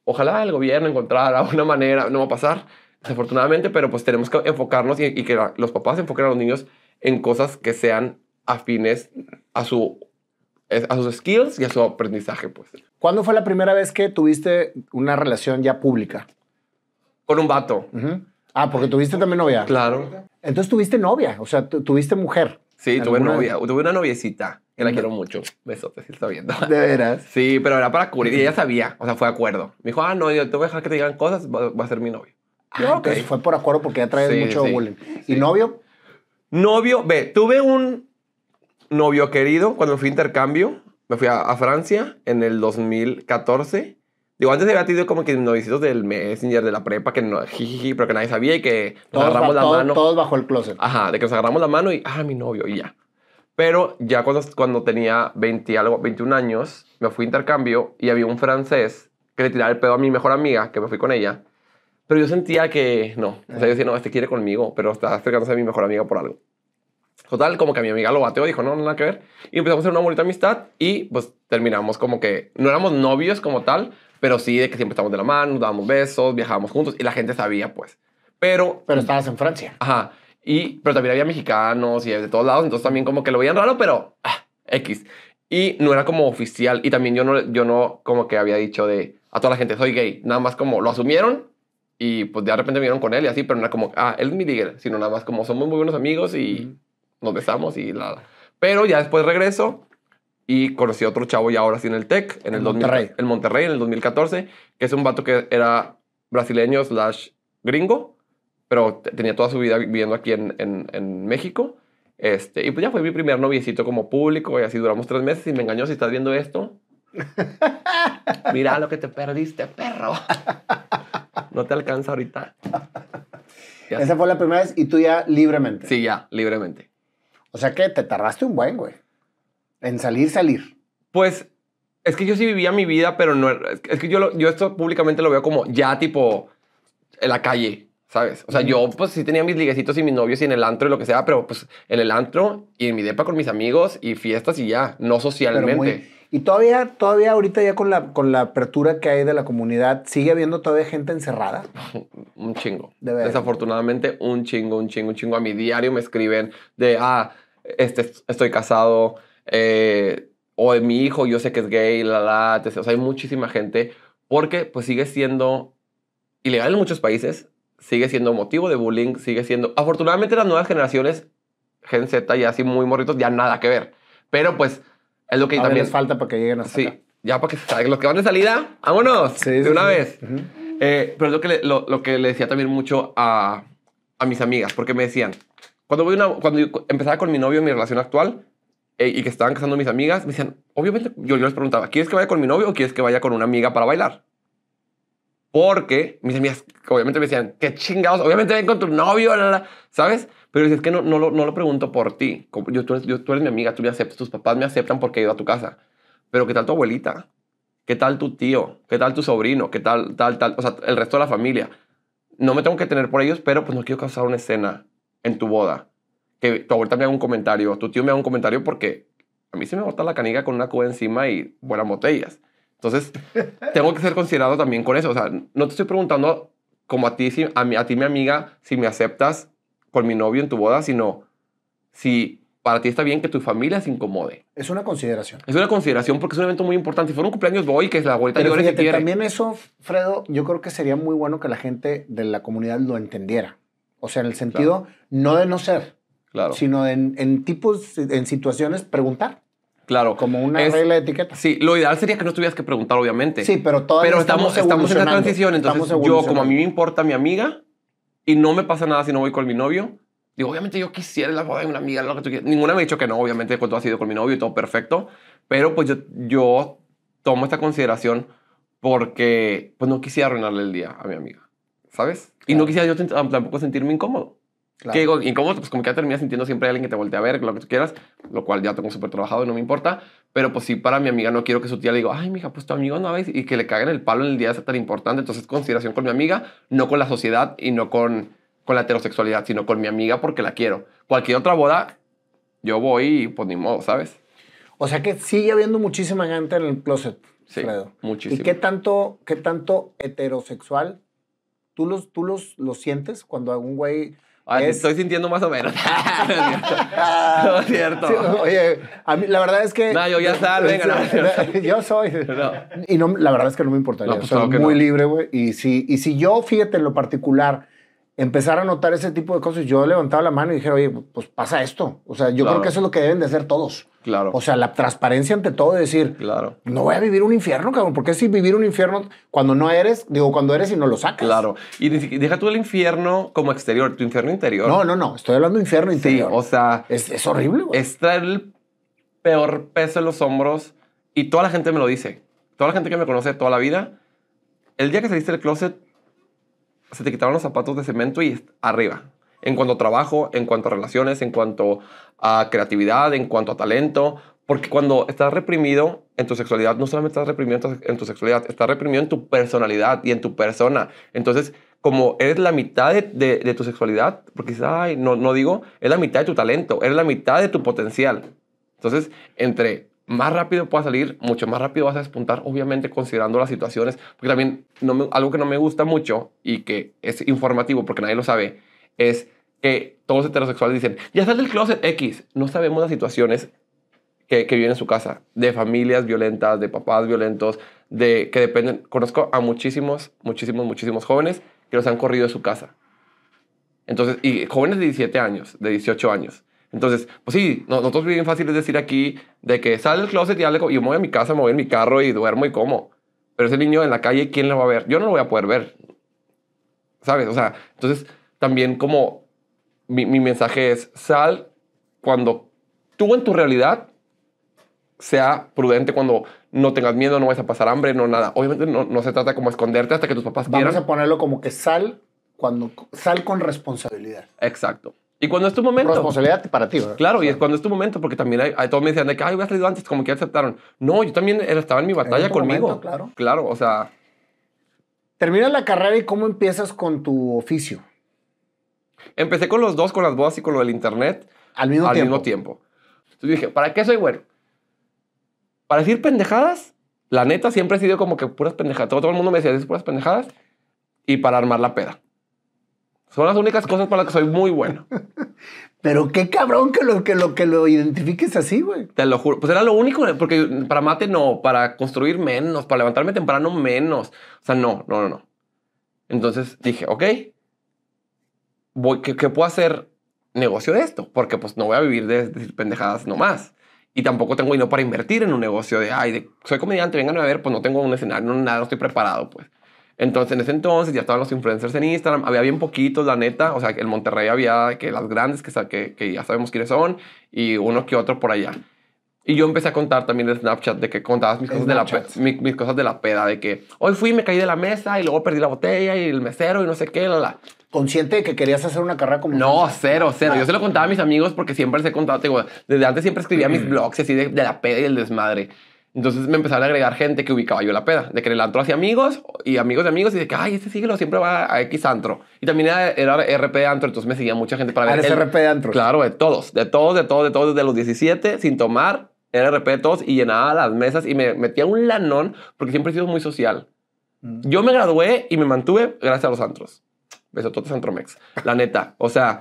ojalá el gobierno encontrara una manera, no va a pasar, desafortunadamente, pero pues tenemos que enfocarnos y, que los papás enfoquen a los niños en cosas que sean afines a su a sus skills y a su aprendizaje, pues. ¿Cuándo fue la primera vez que tuviste una relación ya pública? Con un vato. Ah, porque tuviste también novia. Claro. Entonces tuviste novia, o sea, tuviste mujer. Sí, tuve novia, tuve una noviecita. Y la quiero mucho. Besotes, si está viendo. De veras. Sí, pero era para cubrir. Y ella sabía, o sea, fue acuerdo. Me dijo, ah, no, yo te voy a dejar que te digan cosas, va, a ser mi novio. Ah, Fue por acuerdo porque ya traes mucho bullying. ¿Y novio? Novio, ve, tuve un novio querido cuando fui intercambio. Me fui a, Francia en el 2014. Digo, antes había tenido como que novicitos del Messenger, de la prepa, que no, pero que nadie sabía y que nos agarramos la mano. Todos bajo el closet. Ajá, de que nos agarramos la mano y, ah, mi novio, y ya. Pero ya cuando, cuando tenía 20 algo, 21 años, me fui a intercambio y había un francés que le tiraba el pedo a mi mejor amiga, que me fui con ella. Pero yo sentía que no. O sea, yo decía, no, este quiere conmigo, pero está acercándose a mi mejor amiga por algo. Total, como que mi amiga lo bateó, dijo, no, no, nada que ver. Y empezamos a hacer una bonita amistad y pues terminamos como que no éramos novios como tal, pero sí de que siempre estábamos de la mano, nos dábamos besos, viajábamos juntos y la gente sabía pues. Pero... Pero estabas en Francia. Ajá. Y, pero también había mexicanos y de todos lados, entonces también como que lo veían raro, pero ah, X. Y no era como oficial. Y también yo no, yo no como que había dicho de a toda la gente, soy gay. Nada más como lo asumieron y pues de repente vinieron vieron con él y así, pero no era como, ah, él es mi líder, sino nada más como somos muy buenos amigos y nos besamos y nada. Pero ya después regreso y conocí a otro chavo ya ahora sí en el TEC, en el, Monterrey. el Monterrey, en el 2014, que es un vato que era brasileño slash gringo pero tenía toda su vida viviendo aquí en, en, México. Este, y pues ya fue mi primer noviecito como público y así duramos tres meses y me engañó si estás viendo esto. Mira lo que te perdiste, perro. No te alcanza ahorita. Esa fue la primera vez y tú ya libremente. Sí, ya, libremente. O sea que te tardaste un buen, güey. En salir, salir. Pues es que yo sí vivía mi vida, pero no. Es que yo, yo esto públicamente lo veo como ya tipo en la calle. ¿Sabes? O sea, yo pues sí tenía mis liguecitos y mis novios y en el antro y lo que sea, pero pues en el antro y en mi depa con mis amigos y fiestas y ya, no socialmente. y todavía, todavía ahorita ya con la, con la apertura que hay de la comunidad, ¿sigue habiendo todavía gente encerrada? un chingo. Desafortunadamente, un chingo, un chingo, un chingo. A mi diario me escriben de, ah, este, estoy casado, eh, o mi hijo, yo sé que es gay, la, la, O sea, hay muchísima gente porque pues sigue siendo ilegal en muchos países, sigue siendo motivo de bullying, sigue siendo... Afortunadamente las nuevas generaciones, Gen Z y así muy morritos, ya nada que ver. Pero pues es lo que también... les falta para que lleguen hasta Sí, ya para que salgan. Los que van de salida, vámonos de una vez. Eh, pero es lo que, le, lo, que decía también mucho a, a mis amigas, porque me decían, cuando, voy una, cuando yo empezaba con mi novio en mi relación actual eh, y que estaban casando mis amigas, me decían, obviamente, yo, yo les preguntaba, ¿quieres que vaya con mi novio o quieres que vaya con una amiga para bailar? Porque mis amigas, obviamente me decían, qué chingados, obviamente ven con tu novio, ¿sabes? Pero es que no, no, lo, pregunto por ti. Yo, tú, eres, yo, tú mi amiga, tú me aceptas, tus papás me aceptan porque he ido a tu casa. Pero ¿qué tal tu abuelita? ¿Qué tal tu tío? ¿Qué tal tu sobrino? ¿Qué tal, tal, tal? O sea, el resto de la familia. No me tengo que tener por ellos, pero pues no quiero causar una escena en tu boda. Que tu abuelita me haga un comentario, tu tío me haga un comentario porque a mí se me bota la caniga con una cuba encima y buenas botellas. Entonces, tengo que ser considerado también con eso. O sea, no te estoy preguntando como a ti, si, a, mi, a ti mi amiga, si me aceptas con mi novio en tu boda, sino si para ti está bien que tu familia se incomode. Es una consideración. Es una consideración porque es un evento muy importante. Si fuera un cumpleaños, voy, que es la abuelita Pero que También eso, Fredo, yo creo que sería muy bueno que la gente de la comunidad lo entendiera. O sea, en el sentido no de no ser, claro. sino en, en tipos, en situaciones, preguntar. Claro. Como una regla de etiqueta. Sí, lo ideal sería que no tuvieras que preguntar, obviamente. Sí, pero pero estamos, en la transición. Entonces, yo, como a mí me importa mi amiga y no me pasa nada si no voy con mi novio, digo, obviamente yo quisiera la boda de una amiga, lo que tú quieras. Ninguna me ha dicho que no, obviamente, cuando ha sido con mi novio y todo perfecto. Pero pues yo, tomo esta consideración porque pues no quisiera arruinarle el día a mi amiga, ¿sabes? Y no quisiera yo tampoco sentirme incómodo. Claro. Que incómodo, pues como que ya terminas sintiendo siempre a alguien que te voltea a ver, lo que tú quieras, lo cual ya tengo súper trabajado y no me importa. Pero pues sí, para mi amiga no quiero que su tía le diga, ay, mija, pues tu amigo no ves, y que le caguen el palo en el día es tan importante. Entonces, consideración con mi amiga, no con la sociedad y no con, con la heterosexualidad, sino con mi amiga porque la quiero. Cualquier otra boda, yo voy y pues ni modo, ¿sabes? O sea que sigue habiendo muchísima gente en el closet, sí, Muchísimo. ¿Y qué tanto, qué tanto heterosexual tú los, tú los, los sientes cuando algún güey Ah, Estoy sintiendo más o menos. no es cierto. oye, la verdad es que. No, yo ya venga, no, Yo soy. Y no, la verdad es que no me importaría. Pues, soy muy libre, güey. Y si, y si yo, fíjate, en lo particular, empezara a notar ese tipo de cosas, yo levantaba la mano y dije, oye, pues pasa esto. O sea, yo creo que eso es lo que deben de hacer todos. Claro. O sea, la transparencia ante todo de decir, claro. no voy a vivir un infierno, cabrón. Porque si vivir un infierno cuando no eres, digo, cuando eres y no lo sacas? Claro. Y deja tú el infierno como exterior, tu infierno interior. No, no, no. Estoy hablando infierno interior. Sí, o sea. Es, horrible, Está el peor peso en los hombros y toda la gente me lo dice. Toda la gente que me conoce toda la vida. El día que saliste del closet, se te quitaron los zapatos de cemento y arriba en cuanto a trabajo, en cuanto a relaciones, en cuanto a creatividad, en cuanto a talento, porque cuando estás reprimido en tu sexualidad, no solamente estás reprimido en tu sexualidad, estás reprimido en tu personalidad y en tu persona. Entonces, como eres la mitad de, tu sexualidad, porque quizás, no, digo, es la mitad de tu talento, es la mitad de tu potencial. Entonces, entre más rápido puedas salir, mucho más rápido vas a despuntar, obviamente considerando las situaciones, porque también algo que no me gusta mucho y que es informativo porque nadie lo sabe, es que todos los heterosexuales dicen, ya sal del closet X. No sabemos las situaciones que, que, viven en su casa, de familias violentas, de papás violentos, de que dependen. Conozco a muchísimos, muchísimos, muchísimos jóvenes que los han corrido de su casa. Entonces, y jóvenes de 17 años, de 18 años. Entonces, pues sí, nosotros bien fácil es decir aquí de que sale del closet y y yo me voy a mi casa, me voy en mi carro y duermo y como. Pero ese niño en la calle, ¿quién lo va a ver? Yo no lo voy a poder ver. ¿Sabes? O sea, entonces también como mi, mensaje es, sal cuando tú en tu realidad sea prudente cuando no tengas miedo, no vas a pasar hambre, no nada. Obviamente no, se trata como esconderte hasta que tus papás Vamos quieran. Vamos a ponerlo como que sal cuando sal con responsabilidad. Exacto. Y cuando es tu momento. Responsabilidad para ti, Claro, y es cuando es tu momento, porque también hay, todos me decían de que, ay, hubiera salido antes, como que aceptaron. No, yo también estaba en mi batalla conmigo. claro. Claro, o sea. Termina la carrera y cómo empiezas con tu oficio. Empecé con los dos, con las bodas y con lo del internet. Al mismo tiempo. Entonces dije, ¿para qué soy bueno? Para decir pendejadas, la neta siempre ha sido como que puras pendejadas. Todo, el mundo me decía, es puras pendejadas. Y para armar la peda. Son las únicas cosas para las que soy muy bueno. Pero qué cabrón que lo, que lo, que lo identifiques así, güey. Te lo juro. Pues era lo único, porque para mate no, para construir menos, para levantarme temprano menos. O sea, no, no, no, no. Entonces dije, ok, voy, ¿qué, puedo hacer negocio de esto? Porque pues no voy a vivir de, decir pendejadas nomás. Y tampoco tengo dinero para invertir en un negocio de, ay, soy comediante, vengan a ver, pues no tengo un escenario, nada, no estoy preparado, pues. Entonces, en ese entonces ya estaban los influencers en Instagram, había bien poquitos, la neta, o sea, en Monterrey había que las grandes, que, que, que ya sabemos quiénes son, y uno que otro por allá. Y yo empecé a contar también de Snapchat, de que contabas mis cosas de, la, cosas de la peda, de que hoy fui, me caí de la mesa y luego perdí la botella y el mesero y no sé qué, la, la. ¿Consciente de que querías hacer una carrera como.? No, cero, cero. Yo se lo contaba a mis amigos porque siempre se contaba, desde antes siempre escribía mis mm. blogs así de, la peda y el desmadre. Entonces me empezaron a agregar gente que ubicaba yo la peda, de que el antro hacia amigos y amigos de amigos y de que, ay, este siglo siempre va a X antro. Y también era, RP de antro, entonces me seguía mucha gente para ah, ver. el, RP de antro. Claro, de todos, de todos, de todos, de todos, desde los 17, sin tomar, de repetos y llenaba las mesas y me metía un lanón porque siempre he sido muy social. Mm. Yo me gradué y me mantuve gracias a los antros. Besototes Antromex. La neta. O sea,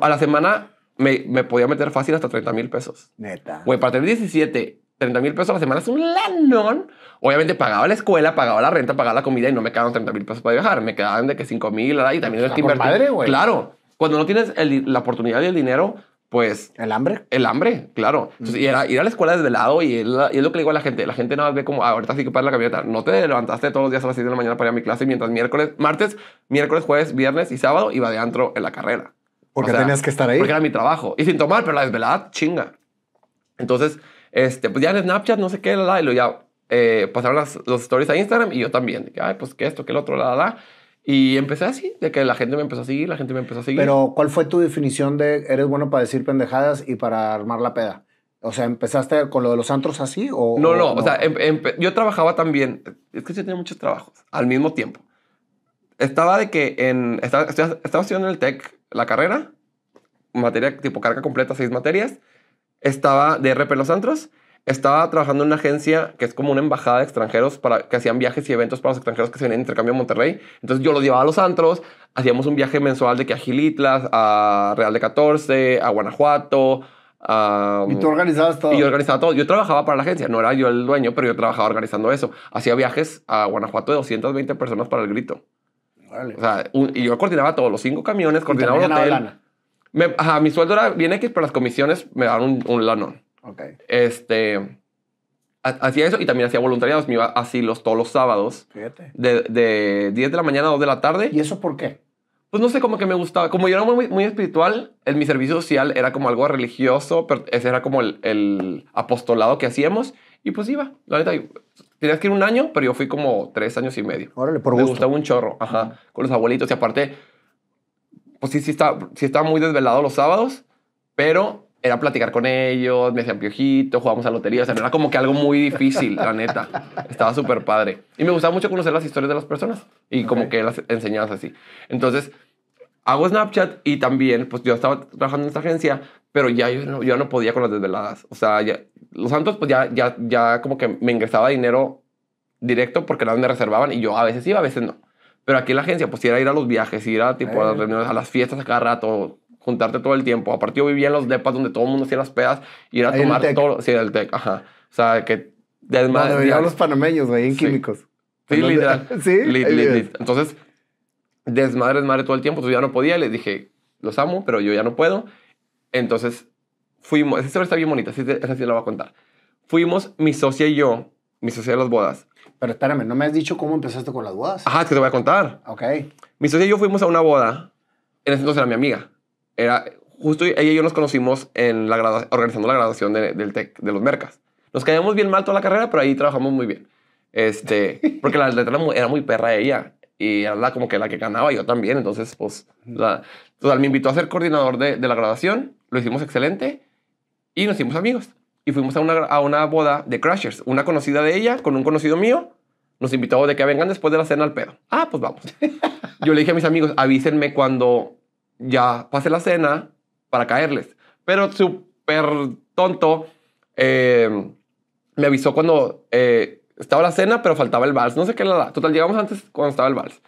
a la semana me, podía meter fácil hasta 30 mil pesos. Neta. Güey, para tener 17, 30 mil pesos a la semana es un lanón. Obviamente pagaba la escuela, pagaba la renta, pagaba la comida y no me quedaban 30 mil pesos para viajar. Me quedaban de que 5 mil y también pues el que Claro. Cuando no tienes la oportunidad y el dinero, pues... ¿El hambre? El hambre, claro. Entonces, mm. y era, ir a la escuela desvelado y, es lo que le digo a la gente. La gente nada más ve como, ah, ahorita sí que para la camioneta. No te levantaste todos los días a las 6 de la mañana para ir a mi clase mientras miércoles, martes, miércoles, jueves, viernes y sábado iba de antro en la carrera. Porque tenías que estar ahí. Porque era mi trabajo. Y sin tomar, pero la desvelada, chinga. Entonces, este, pues ya en Snapchat, no sé qué, la, y lo ya eh, pasaron los stories a Instagram y yo también. Ay, pues qué esto, qué el otro, la, la, la. Y empecé así, de que la gente me empezó a seguir, la gente me empezó a seguir. Pero, ¿cuál fue tu definición de eres bueno para decir pendejadas y para armar la peda? O sea, ¿empezaste con lo de los antros así o...? No, no, o, sea, em, em, yo trabajaba también, es que yo tenía muchos trabajos al mismo tiempo. Estaba de que en... Estaba, estaba estudiando en el TEC la carrera, materia tipo carga completa, seis materias. Estaba de RP los antros estaba trabajando en una agencia que es como una embajada de extranjeros para que hacían viajes y eventos para los extranjeros que se venían de intercambio a Monterrey. Entonces yo los llevaba a los antros, hacíamos un viaje mensual de que a Gilitlas, a Real de 14, a Guanajuato. y tú organizabas todo. Y yo organizaba todo. Yo trabajaba para la agencia, no era yo el dueño, pero yo trabajaba organizando eso. Hacía viajes a Guanajuato de 220 personas para el grito. Vale. y yo coordinaba todos, los cinco camiones, coordinaba un hotel. mi sueldo era bien X, pero las comisiones me daban un lanón. Okay. Este, hacía eso y también hacía voluntariado. Me iba así asilos todos los sábados. Fíjate. De, de 10 de la mañana a 2 de la tarde. ¿Y eso por qué? Pues no sé, como que me gustaba. Como yo era muy, muy espiritual, en mi servicio social era como algo religioso, ese era como el, el apostolado que hacíamos. Y pues iba. La neta, tenías que ir un año, pero yo fui como tres años y medio. Órale, por gusto. Me gustaba un chorro, ajá, con los abuelitos. Y aparte, pues sí, sí estaba sí está muy desvelado los sábados, pero era platicar con ellos, me hacían piojito, jugábamos a lotería, o sea, no era como que algo muy difícil, la neta. Estaba súper padre. Y me gustaba mucho conocer las historias de las personas y como que las enseñabas así. Entonces, hago Snapchat y también, pues yo estaba trabajando en esta agencia, pero ya yo no, no podía con las desveladas. O sea, los santos, pues ya, ya, ya como que me ingresaba dinero directo porque nada me reservaban y yo a veces iba, a veces no. Pero aquí en la agencia, pues era ir a los viajes, ir a, tipo, a las reuniones, a las fiestas a cada rato, juntarte todo el tiempo. Aparte yo vivía en los depas donde todo el mundo hacía las pedas y era tomar todo, sí, el tech. ajá. O sea, que desmadre. No, los panameños, güey, en químicos. Sí, literal. Sí, Entonces, desmadre, desmadre todo el tiempo. Entonces ya no podía. Les dije, los amo, pero yo ya no puedo. Entonces, fuimos. Esa historia está bien bonita, así, esa sí la voy a contar. Fuimos, mi socia y yo, mi socia de las bodas. Pero espérame, ¿no me has dicho cómo empezaste con las bodas? Ajá, es que te voy a contar. Ok. Mi socia y yo fuimos a una boda. En ese entonces era mi amiga era justo ella y yo nos conocimos en la organizando la graduación de, del de los mercas. Nos caíamos bien mal toda la carrera, pero ahí trabajamos muy bien. Este, porque la letra era muy perra ella y era como que la que ganaba yo también. Entonces, pues, la, total, me invitó a ser coordinador de, la graduación, lo hicimos excelente y nos hicimos amigos. Y fuimos a una, a una boda de crushers. una conocida de ella con un conocido mío. Nos invitó a que vengan después de la cena al pedo. Ah, pues vamos. Yo le dije a mis amigos, avísenme cuando ya pasé la cena para caerles. Pero súper tonto, eh, me avisó cuando eh, estaba la cena, pero faltaba el vals. No sé qué la Total, llegamos antes cuando estaba el vals.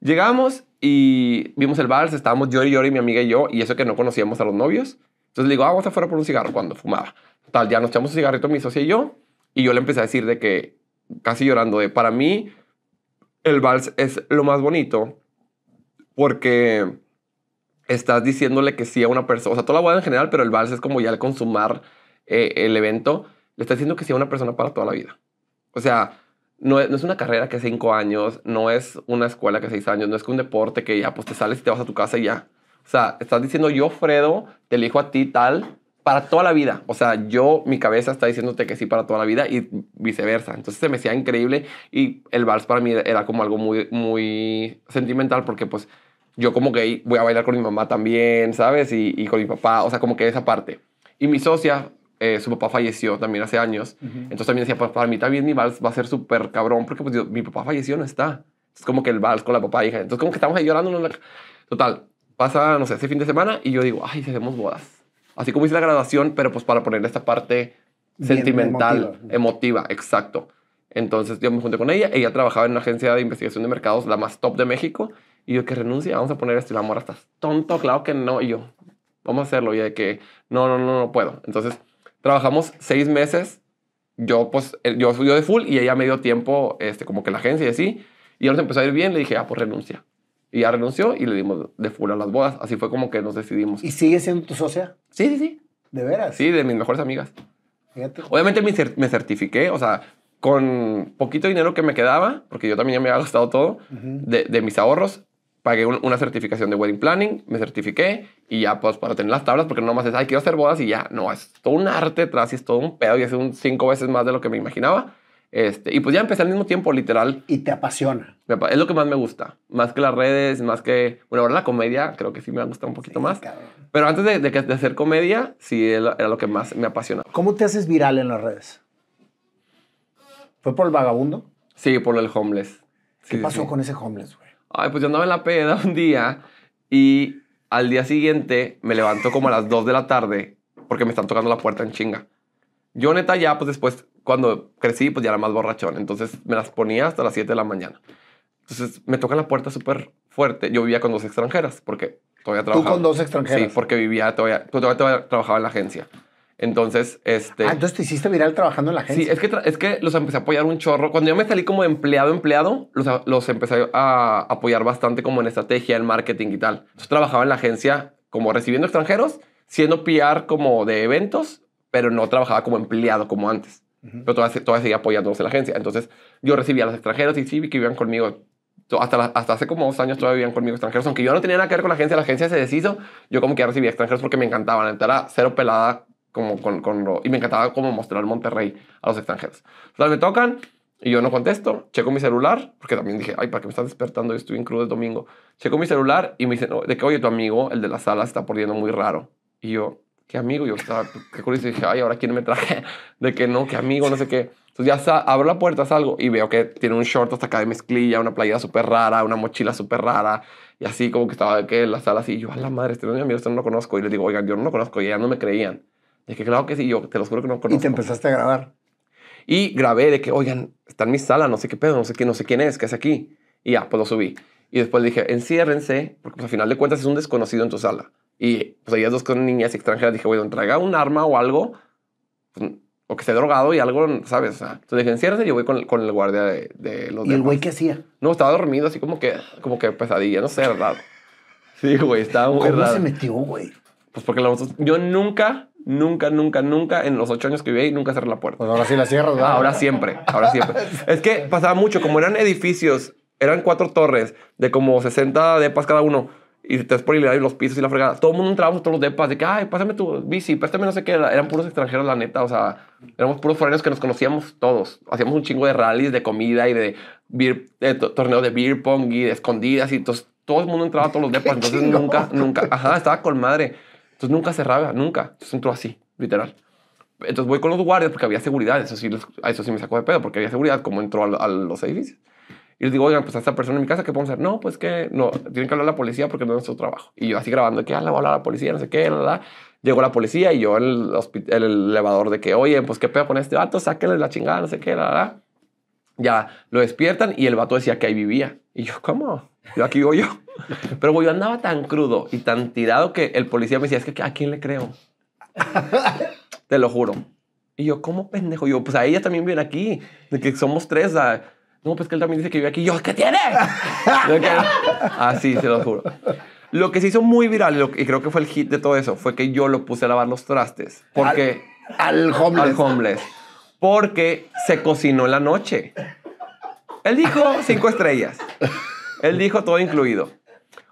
Llegamos y vimos el vals, estábamos yo y yo mi amiga y yo, y eso que no conocíamos a los novios. Entonces le digo, ah, vamos afuera por un cigarro cuando fumaba. Tal, ya nos echamos un cigarrito mi socia y yo, y yo le empecé a decir de que, casi llorando, de para mí el vals es lo más bonito, porque estás diciéndole que sí a una persona, o sea, toda la boda en general, pero el vals es como ya al consumar eh, el evento, le estás diciendo que sí a una persona para toda la vida. O sea, no es, no es, una carrera que cinco años, no es una escuela que seis años, no es que un deporte que ya pues te sales y te vas a tu casa y ya. O sea, estás diciendo yo, Fredo, te elijo a ti tal para toda la vida. O sea, yo, mi cabeza está diciéndote que sí para toda la vida y viceversa. Entonces se me hacía increíble y el vals para mí era como algo muy, muy sentimental porque pues yo como que voy a bailar con mi mamá también, ¿sabes? Y, con mi papá, o sea, como que esa parte. Y mi socia, eh, su papá falleció también hace años, entonces también decía, pues para mí también mi vals va a ser súper cabrón, porque pues, mi papá falleció, no está. Es como que el vals con la papá hija. Entonces como que estamos ahí llorando. Total, pasa, no sé, ese fin de semana y yo digo, ay, hacemos bodas. Así como hice la graduación, pero pues para poner esta parte sentimental, emotiva. emotiva, exacto. Entonces yo me junté con ella, ella trabajaba en una agencia de investigación de mercados, la más top de México, y yo, que renuncia, vamos a poner esto. Y la morra, estás tonto, claro que no. Y yo, vamos a hacerlo. Y de que, no, no, no, no puedo. Entonces, trabajamos seis meses. Yo, pues, eh, yo subió de full y ella me dio tiempo, este, como que la agencia y así. Y ya nos empezó a ir bien. Le dije, ah, pues renuncia. Y ya renunció y le dimos de full a las bodas. Así fue como que nos decidimos. ¿Y sigue siendo tu socia? Sí, sí, sí. ¿De veras? Sí, de mis mejores amigas. Obviamente me, me certifiqué, o sea, con poquito dinero que me quedaba, porque yo también ya me había gastado todo, de, de, mis ahorros, pagué una certificación de wedding planning, me certifiqué y ya pues para tener las tablas, porque no más es, ay, quiero hacer bodas y ya, no, es todo un arte atrás y es todo un pedo y es un cinco veces más de lo que me imaginaba. Este, y pues ya empecé al mismo tiempo, literal. Y te apasiona. Es lo que más me gusta. Más que las redes, más que. Bueno, ahora la comedia, creo que sí me gusta un poquito más. Pero antes de, de, hacer comedia, sí era lo que más me apasionaba. ¿Cómo te haces viral en las redes? ¿Fue por el vagabundo? Sí, por el homeless. ¿Qué pasó con ese homeless, güey? Ay, pues yo andaba en la peda un día y al día siguiente me levanto como a las 2 de la tarde porque me están tocando la puerta en chinga. Yo neta ya, pues después, cuando crecí, pues ya era más borrachón. Entonces me las ponía hasta las 7 de la mañana. Entonces me tocan la puerta súper fuerte. Yo vivía con dos extranjeras porque todavía trabajaba. ¿Tú con dos extranjeras? Sí, porque vivía todavía trabajaba en la agencia. Entonces, este. Ah, entonces te hiciste viral trabajando en la agencia. Sí, es que, los empecé a apoyar un chorro. Cuando yo me salí como empleado, empleado, los, los empecé a apoyar bastante como en estrategia, en marketing y tal. Yo trabajaba en la agencia como recibiendo extranjeros, siendo PR como de eventos, pero no trabajaba como empleado como antes. Pero todavía, todavía, seguía apoyándonos en la agencia. Entonces, yo recibía a los extranjeros y sí, que vivían conmigo hasta, hasta hace como dos años todavía vivían conmigo extranjeros, aunque yo no tenía nada que ver con la agencia, la agencia se deshizo, yo como que ya recibía extranjeros porque me encantaban, era cero pelada con, y me encantaba como mostrar Monterrey a los extranjeros. Entonces me tocan y yo no contesto, checo mi celular, porque también dije, ay, ¿para qué me estás despertando? Yo estuve en crudo el domingo. Checo mi celular y me dicen, de que, oye, tu amigo, el de la sala, se está poniendo muy raro. Y yo, ¿qué amigo? Yo estaba, qué curioso, y dije, ay, ¿ahora quién me traje? De que no, qué amigo, no sé qué. Entonces ya abro la puerta, salgo y veo que tiene un short hasta acá de mezclilla, una playera súper rara, una mochila súper rara. Y así como que estaba que en la sala así, yo, a la madre, este no es mi amigo, este no lo conozco. Y le digo, oigan, yo no lo conozco y ya no me creían. De que claro que sí, yo te lo juro que no conozco. Y te empezaste a grabar. Y grabé de que, oigan, está en mi sala, no sé qué pedo, no sé, no sé quién es, qué hace aquí. Y ya, pues lo subí. Y después dije, enciérrense, porque pues, al final de cuentas es un desconocido en tu sala. Y pues ellas dos con niñas extranjeras dije, güey, traiga un arma o algo, pues, o que esté drogado y algo, ¿sabes? entonces dije, enciérrense y yo voy con, con el guardia de, de los ¿Y el güey qué hacía? No, estaba dormido, así como que, como que pesadilla, no sé, ¿verdad? Sí, güey, estaba muy ¿Cómo se metió, güey? Pues porque la yo nunca nunca, nunca, nunca, en los ocho años que viví ahí, nunca cerré la puerta. Pues ahora sí la cierras, ¿verdad? Ahora siempre, ahora siempre. es que pasaba mucho, como eran edificios, eran cuatro torres de como 60 depas cada uno, y te por y los pisos y la fregada. Todo el mundo a todos los depas, de que, ay, pásame tu bici, pásame no sé qué. Eran puros extranjeros, la neta, o sea, éramos puros foráneos que nos conocíamos todos. Hacíamos un chingo de rallies, de comida y de, beer, de torneos de beer pong y de escondidas y entonces todo el mundo entraba a todos los depas, entonces nunca, nunca, ajá, estaba con madre. Entonces nunca cerraba, nunca. Entonces entró así, literal. Entonces voy con los guardias porque había seguridad. Eso sí, eso sí me sacó de pedo porque había seguridad como entró a, los edificios. Y les digo, oigan, pues a esta persona en mi casa, ¿qué podemos hacer? No, pues que no, tienen que hablar a la policía porque no es nuestro trabajo. Y yo así grabando, que ah, la voy a hablar a la policía, no sé qué, la, la. Llegó la policía y yo en el, el elevador de que, oye, pues qué pedo con este vato, sáquenle la chingada, no sé qué, la, ya lo despiertan y el vato decía que ahí vivía. Y yo, ¿cómo? Yo aquí voy yo. Pero yo andaba tan crudo y tan tirado que el policía me decía, es que ¿a quién le creo? Te lo juro. Y yo, ¿cómo pendejo? yo, pues a ella también viene aquí, de que somos tres. Ah, no, pues que él también dice que vive aquí. Y yo, ¿qué tiene? Así, ah, se lo juro. Lo que se hizo muy viral, y creo que fue el hit de todo eso, fue que yo lo puse a lavar los trastes. Porque... Al, al homeless. Al homeless porque se cocinó la noche. Él dijo cinco estrellas. Él dijo todo incluido.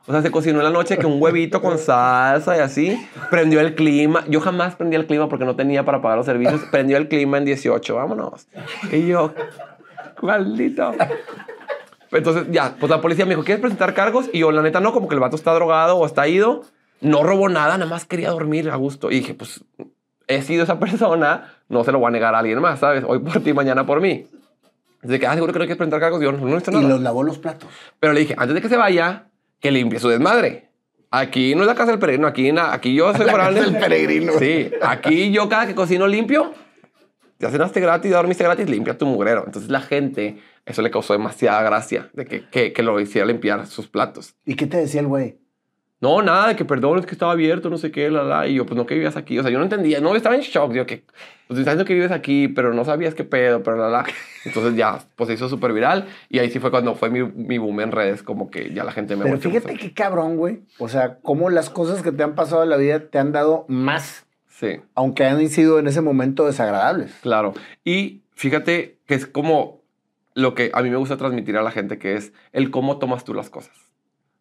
O sea, se cocinó en la noche que un huevito con salsa y así. Prendió el clima. Yo jamás prendí el clima porque no tenía para pagar los servicios. Prendió el clima en 18. Vámonos. Y yo, maldito. Entonces, ya, pues la policía me dijo, ¿quieres presentar cargos? Y yo, la neta, no, como que el vato está drogado o está ido. No robó nada, nada más quería dormir a gusto. Y dije, pues, he sido esa persona, no se lo voy a negar a alguien más, ¿sabes? Hoy por ti, mañana por mí. Desde que, ah, seguro que no que presentar cargos, Dios, no, no nada. Y los lavó los platos. Pero le dije, antes de que se vaya, que limpie su desmadre. Aquí no es la casa del peregrino, aquí, aquí yo soy la peregrino. Sí, aquí yo cada que cocino limpio, hacen cenaste gratis, ya dormiste gratis, limpia tu mugrero. Entonces la gente, eso le causó demasiada gracia de que, que, que lo hiciera limpiar sus platos. ¿Y qué te decía el güey? No, nada, que perdón, es que estaba abierto, no sé qué, la, la. Y yo, pues no, que vivías aquí. O sea, yo no entendía, no, estaba en shock. Digo, que, pues que vives aquí, pero no sabías qué pedo, pero la, la. Entonces ya, pues se hizo súper viral. Y ahí sí fue cuando fue mi, boom en redes, como que ya la gente me Pero fíjate qué cabrón, güey. O sea, cómo las cosas que te han pasado en la vida te han dado más. Sí. Aunque han sido en ese momento desagradables. Claro. Y fíjate que es como lo que a mí me gusta transmitir a la gente, que es el cómo tomas tú las cosas.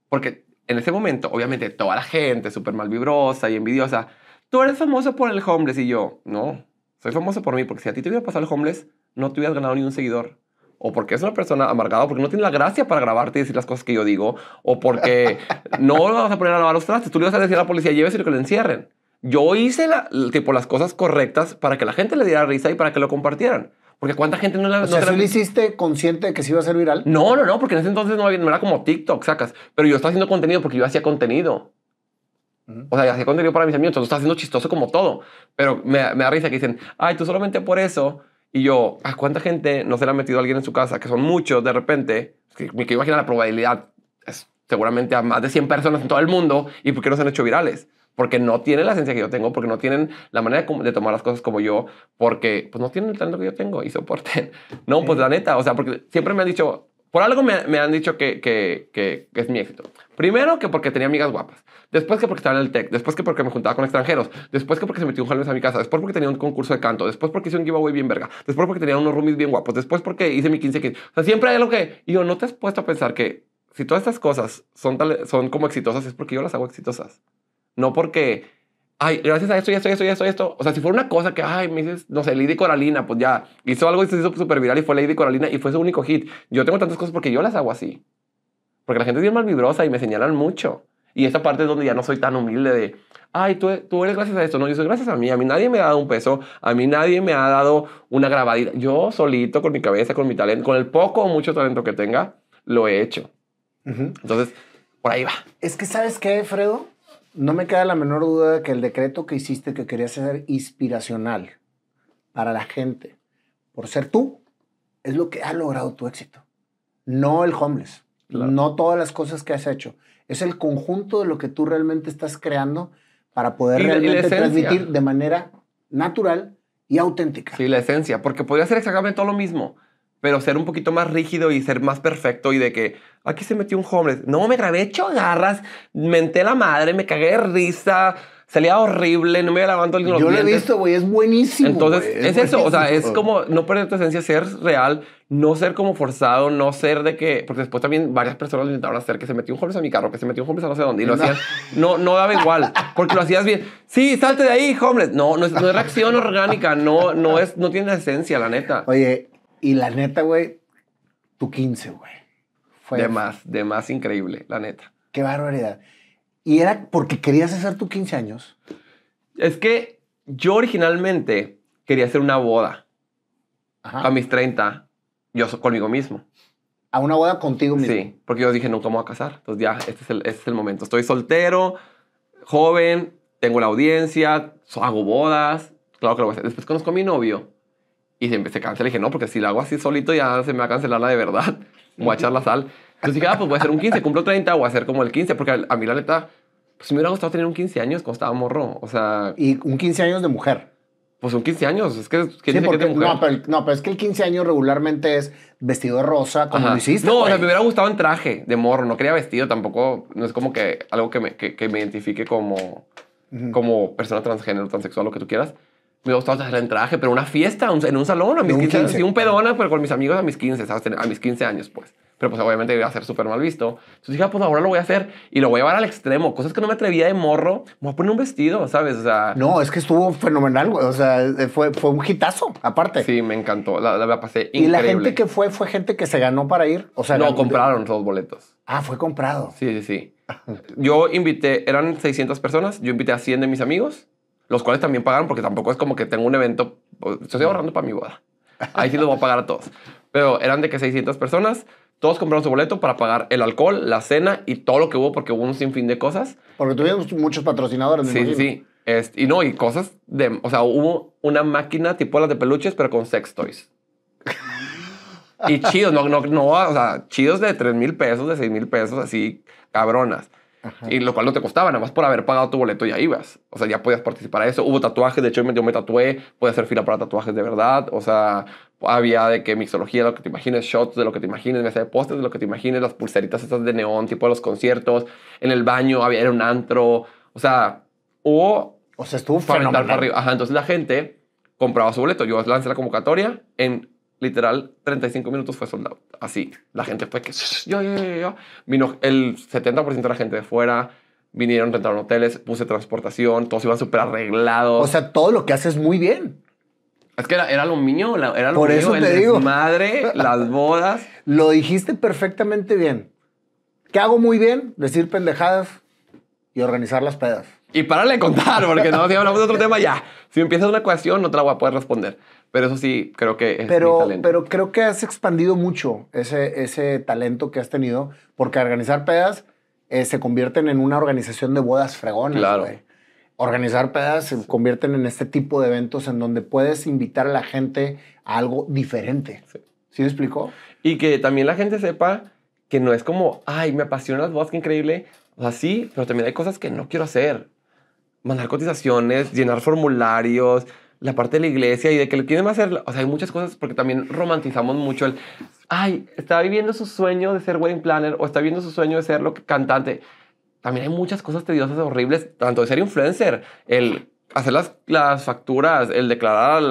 Porque en ese momento, obviamente, toda la gente súper mal vibrosa y envidiosa, tú eres famoso por el homeless y yo, no, soy famoso por mí, porque si a ti te hubiera pasado el homeless, no te hubieras ganado ni un seguidor. O porque es una persona amargada, o porque no tiene la gracia para grabarte y decir las cosas que yo digo, o porque no lo vas a poner a lavar los trastes, tú le vas a decir a la policía, llévese y que lo encierren yo hice tipo, las cosas correctas para que la gente le diera risa y para que lo compartieran. Porque cuánta gente no la... O sea, hiciste consciente de que se iba a ser viral? No, no, no, porque en ese entonces no, era como TikTok, sacas. Pero yo estaba haciendo contenido porque yo hacía contenido. O sea, yo hacía contenido para mis amigos, entonces estaba haciendo chistoso como todo. Pero me, da risa que dicen, ay, tú solamente por eso... Y yo, ¿a ah, cuánta gente no se le ha metido alguien en su casa? Que son muchos, de repente, que me la probabilidad, es seguramente a más de 100 personas en todo el mundo, ¿y por qué no se han hecho virales? porque no tienen la esencia que yo tengo, porque no tienen la manera de, tomar las cosas como yo, porque pues no tienen el talento que yo tengo y soporten. No, pues la neta, o sea, porque siempre me han dicho, por algo me, han dicho que, que, es mi éxito. Primero que porque tenía amigas guapas. Después que porque estaba en el tech. Después que porque me juntaba con extranjeros. Después que porque se metió un jalón a mi casa. Después porque tenía un concurso de canto. Después porque hice un giveaway bien verga. Después porque tenía unos roomies bien guapos. Después porque hice mi 15-15. O sea, siempre hay algo que... Y yo, ¿no te has puesto a pensar que si todas estas cosas son, son como exitosas es porque yo las hago exitosas? No porque, ay, gracias a esto y esto y esto y esto esto. O sea, si fuera una cosa que, ay, me dices, no sé, Lady Coralina, pues ya hizo algo y se hizo súper viral y fue Lady Coralina y fue su único hit. Yo tengo tantas cosas porque yo las hago así. Porque la gente es bien mal vibrosa y me señalan mucho. Y esa parte es donde ya no soy tan humilde de, ay, tú, tú eres gracias a esto. No, yo soy gracias a mí. A mí nadie me ha dado un peso. A mí nadie me ha dado una grabadita. Yo solito, con mi cabeza, con mi talento, con el poco o mucho talento que tenga, lo he hecho. Entonces, por ahí va. Es que, ¿sabes qué, Fredo? No me queda la menor duda de que el decreto que hiciste que querías ser inspiracional para la gente, por ser tú, es lo que ha logrado tu éxito. No el homeless, no todas las cosas que has hecho. Es el conjunto de lo que tú realmente estás creando para poder realmente transmitir de manera natural y auténtica. Sí, la esencia, porque podría ser exactamente todo lo mismo, pero ser un poquito más rígido y ser más perfecto y de que aquí se metió un hombre. No, me grabé hecho garras, menté la madre, me cagué de risa, salía horrible, no me iba lavando Yo lo he visto, güey, es buenísimo. Entonces, es, eso, o sea, es como no perder tu esencia, ser real, no ser como forzado, no ser de que, porque después también varias personas lo intentaron hacer, que se metió un hombre a mi carro, que se metió un hombre a no sé dónde, y lo hacías, no, no daba igual, porque lo hacías bien. Sí, salte de ahí, homeless. No, no es, reacción orgánica, no, no, es, no tiene esencia, la neta. Oye, y la neta, güey, tu 15, güey. Fue de más, de más increíble, la neta. Qué barbaridad. ¿Y era porque querías hacer tu 15 años? Es que yo originalmente quería hacer una boda. A mis 30, yo conmigo mismo. ¿A una boda contigo mismo? Sí, porque yo dije, no me voy a casar. Entonces ya, este es el, este es el momento. Estoy soltero, joven, tengo la audiencia, hago bodas. Claro que lo voy a hacer. Después conozco a mi novio y se, se cancela. Y dije, no, porque si la hago así solito ya se me va a cancelar la de verdad. Voy a echar la sal. Entonces dije, ah, pues voy a hacer un 15, cumplo 30, voy a hacer como el 15, porque a mí la neta, pues me hubiera gustado tener un 15 años cuando estaba morro. O sea. Y un 15 años de mujer. Pues un 15 años, es que, que No pero, es que el 15 años regularmente es vestido de rosa, como lo hiciste. No, o sea, me hubiera gustado en traje de morro, no quería vestido tampoco, no es como que algo que me, que, me identifique como, como persona transgénero, transexual, lo que tú quieras me gustaba hacer el traje, pero una fiesta en un salón a mis 15, 15, Sí, un pedona, pero con mis amigos a mis 15, A mis 15 años, pues. Pero pues obviamente iba a ser súper mal visto. Entonces dije, ah, pues ahora lo voy a hacer y lo voy a llevar al extremo. Cosas que no me atrevía de morro, me voy a poner un vestido, ¿sabes? no, es que estuvo fenomenal, güey. O sea, eh, fue, fue un hitazo, aparte. Sí, me encantó. La, la, pasé increíble. ¿Y la gente que fue, fue gente que se ganó para ir? O sea, no, compraron todos los boletos. Ah, fue comprado. Sí, sí, sí. yo invité, eran 600 personas, yo invité a 100 de mis amigos los cuales también pagaron porque tampoco es como que tengo un evento, pues, estoy ahorrando para mi boda. Ahí sí los voy a pagar a todos. Pero eran de que 600 personas, todos compraron su boleto para pagar el alcohol, la cena y todo lo que hubo porque hubo un sinfín de cosas. Porque tuvieron muchos patrocinadores. Sí, sí. Este, y no, y cosas de... O sea, hubo una máquina tipo las de peluches, pero con sex toys. y chidos, no, no, no, o sea, chidos de 3 mil pesos, de 6 mil pesos, así cabronas. Y lo cual no te costaba, nada más por haber pagado tu boleto ya ibas. O sea, ya podías participar a eso. Hubo tatuajes, de hecho yo me, tatué, puede hacer fila para tatuajes de verdad. O sea, había de qué mixología, lo que te imagines, shots de lo que te imagines, mesa de postres de lo que te imagines, las pulseritas estas de neón, tipo de los conciertos. En el baño había, era un antro. O sea, hubo... O sea, estuvo entonces la gente compraba su boleto. Yo lancé la convocatoria en literal, 35 minutos fue soldado. Así, la gente fue que, vino el 70% de la gente de fuera, vinieron, rentaron hoteles, puse transportación, todos iban súper arreglados. O sea, todo lo que haces muy bien. Es que era, era mío, era Por eso el digo. Madre, las bodas. Lo dijiste perfectamente bien. ¿Qué hago muy bien? Decir pendejadas y organizar las pedas. Y párale de contar, porque no, si hablamos de otro tema ya. Si empiezas una ecuación, no te la voy a poder responder. Pero eso sí, creo que es pero, talento. Pero creo que has expandido mucho ese, ese talento que has tenido, porque organizar pedas eh, se convierten en una organización de bodas fregones. Claro. Organizar pedas se convierten en este tipo de eventos en donde puedes invitar a la gente a algo diferente. ¿Sí, me explicó? Y que también la gente sepa que no es como, ay, me apasiona las bodas, qué increíble. O sea, sí, pero también hay cosas que no quiero hacer. Mandar cotizaciones, llenar formularios, la parte de la iglesia y de que lo quieren hacer. O sea, hay muchas cosas porque también romantizamos mucho el, ay, está viviendo su sueño de ser wedding planner o está viviendo su sueño de ser lo que, cantante. También hay muchas cosas tediosas, horribles, tanto de ser influencer, el hacer las, facturas, el declarar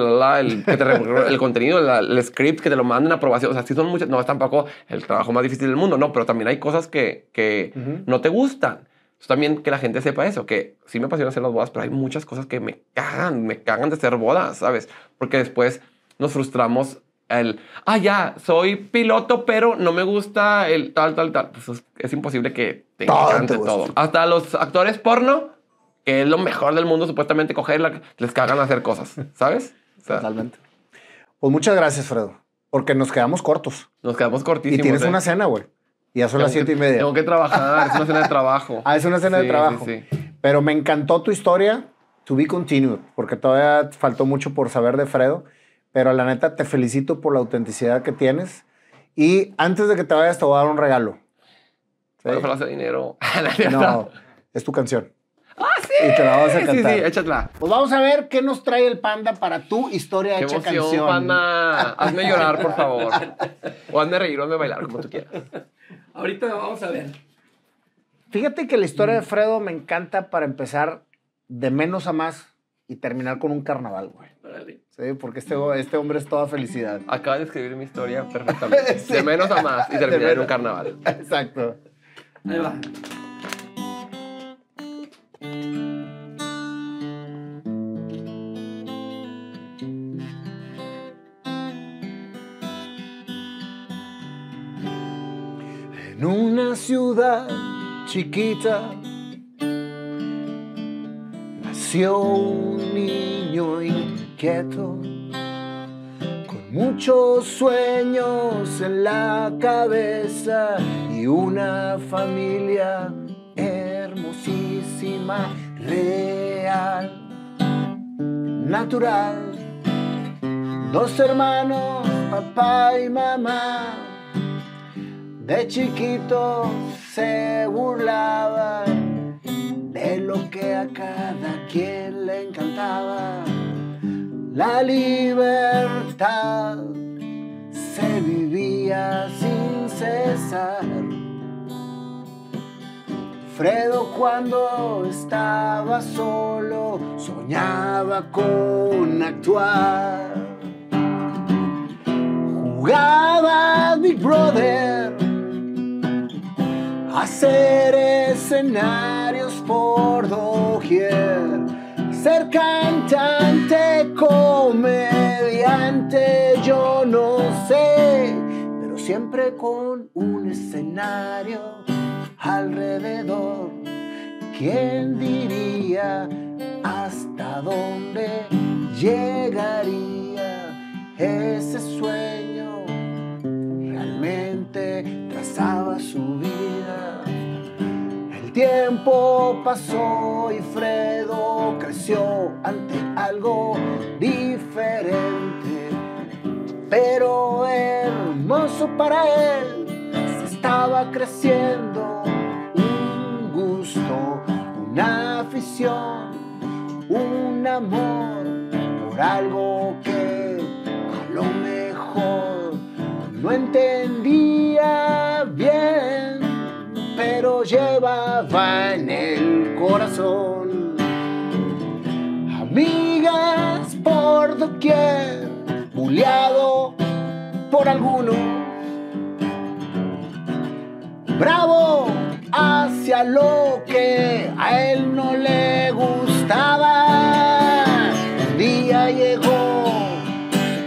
el, el contenido, el script, que te lo mandan a aprobación. O sea, sí son muchas, no es tampoco el trabajo más difícil del mundo, no, pero también hay cosas que, que no te gustan también que la gente sepa eso, que sí me apasiona hacer las bodas, pero hay muchas cosas que me cagan, me cagan de hacer bodas, ¿sabes? Porque después nos frustramos el, ah, ya, soy piloto, pero no me gusta el tal, tal, tal. Pues, es, imposible que te encante todo. Hasta los actores porno, que es lo mejor del mundo, supuestamente cogerla, les cagan hacer cosas, ¿sabes? Totalmente. Pues muchas gracias, Fredo, porque nos quedamos cortos. Nos quedamos cortísimos. Y tienes ¿eh? una cena, güey. Ya son tengo las siete y media. Tengo que trabajar, es una cena de trabajo. Ah, es una escena de trabajo. Pero me encantó tu historia, to be continued, porque todavía faltó mucho por saber de Fredo. Pero a la neta, te felicito por la autenticidad que tienes. Y antes de que te vayas, te voy a dar un regalo. dinero. no, es tu canción y te la vamos a cantar. Sí, sí, échatla. Pues vamos a ver qué nos trae el panda para tu historia de hecha emoción, canción. panda. Hazme llorar, por favor. O hazme reír, o hazme bailar, como tú quieras. Ahorita vamos a ver. Fíjate que la historia mm. de Fredo me encanta para empezar de menos a más y terminar con un carnaval, güey. Sí, porque este, este hombre es toda felicidad. Acaba de escribir mi historia perfectamente. De menos a más y terminar en un carnaval. Exacto. Ahí va. ciudad chiquita nació un niño inquieto con muchos sueños en la cabeza y una familia hermosísima, real, natural. Dos hermanos, papá y mamá de chiquito se burlaba de lo que a cada quien le encantaba. La libertad se vivía sin cesar. Fredo cuando estaba solo soñaba con actuar. Jugaba mi Brother hacer escenarios por doquier, ser cantante, comediante, yo no sé, pero siempre con un escenario alrededor. ¿Quién diría hasta dónde llegaría ese sueño? trazaba su vida. El tiempo pasó y Fredo creció ante algo diferente, pero hermoso para él estaba creciendo un gusto, una afición, un amor por algo que a lo mejor no entendía bien, pero llevaba en el corazón amigas por doquier, buleado por algunos bravo hacia lo que a él no le gustaba. Un día llegó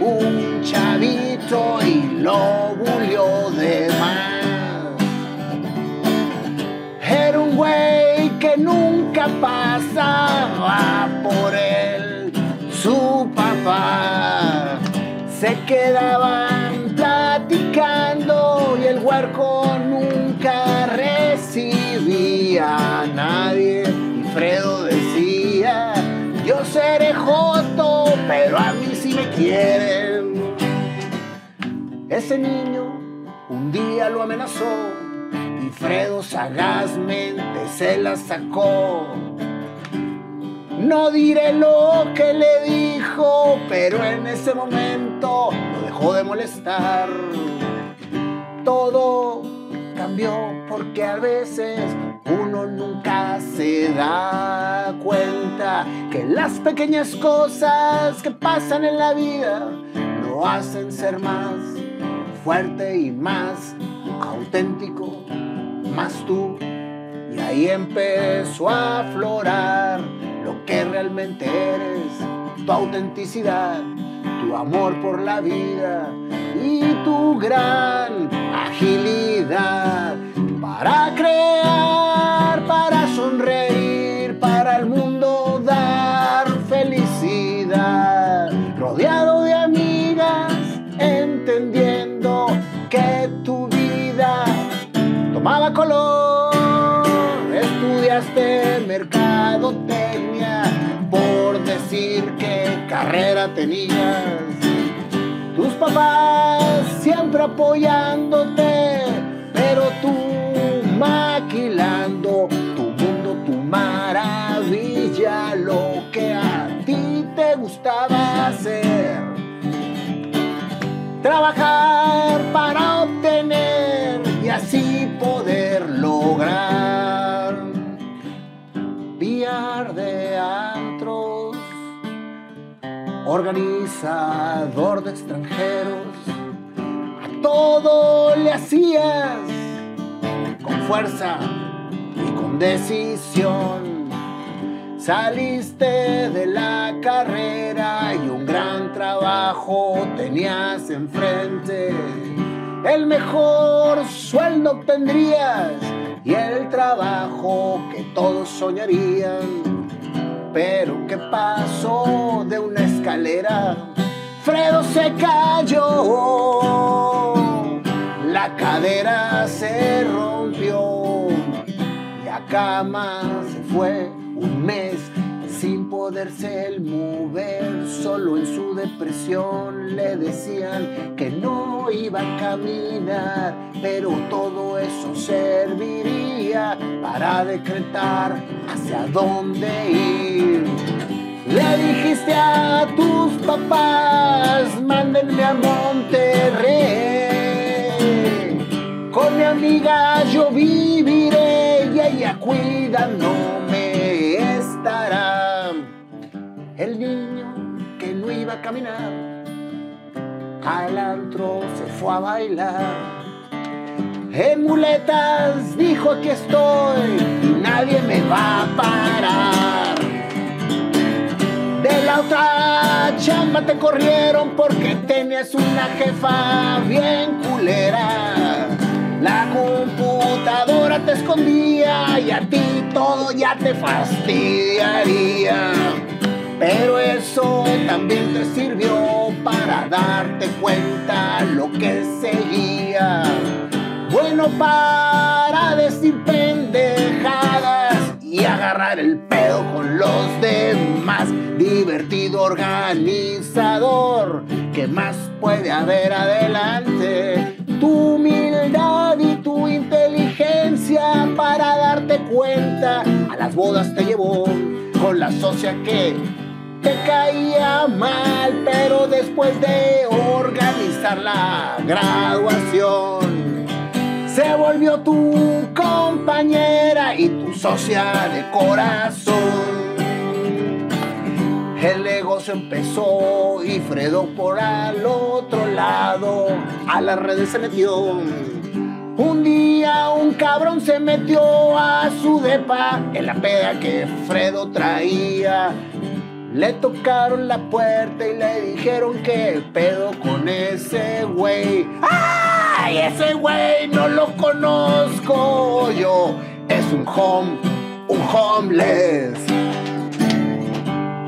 un chavito y lo pasaba por él. Su papá se quedaban platicando y el huerco nunca recibía a nadie. Y Fredo decía, yo seré joto, pero a mí sí me quieren. Ese niño un día lo amenazó Fredo sagazmente se la sacó. No diré lo que le dijo, pero en ese momento lo dejó de molestar. Todo cambió porque a veces uno nunca se da cuenta que las pequeñas cosas que pasan en la vida lo hacen ser más fuerte y más auténtico más tú. Y ahí empezó a aflorar lo que realmente eres, tu autenticidad, tu amor por la vida y tu gran agilidad para crear, para sonreír, para el mundo dar felicidad, rodeado de amigas, entendiendo que tomaba color. Estudiaste mercadotecnia por decir que carrera tenías. Tus papás siempre apoyándote, pero tú organizador de extranjeros, a todo le hacías con fuerza y con decisión. Saliste de la carrera y un gran trabajo tenías enfrente. El mejor sueldo tendrías y el trabajo que todos soñarían. Pero ¿qué pasó de una Fredo se cayó, la cadera se rompió y a cama se fue un mes sin poderse mover, solo en su depresión le decían que no iba a caminar, pero todo eso serviría para decretar hacia dónde ir. Le dijiste a tus papás, mándenme a Monterrey. Con mi amiga yo viviré y ella me estará. El niño que no iba a caminar, al antro se fue a bailar. En muletas dijo que estoy nadie me va a parar. De la otra chamba te corrieron porque tenías una jefa bien culera. La computadora te escondía y a ti todo ya te fastidiaría. Pero eso también te sirvió para darte cuenta lo que seguía. Bueno, para decir agarrar el pedo con los demás. Divertido organizador, que más puede haber adelante? Tu humildad y tu inteligencia para darte cuenta. A las bodas te llevó con la socia que te caía mal, pero después de organizar la graduación, se volvió tu compañero y tu socia de corazón. El negocio empezó y Fredo por al otro lado a las redes se metió. Un día un cabrón se metió a su depa en la peda que Fredo traía. Le tocaron la puerta y le dijeron que pedo con ese güey. ¡Ay, ese güey no lo conozco yo! es un home, un homeless.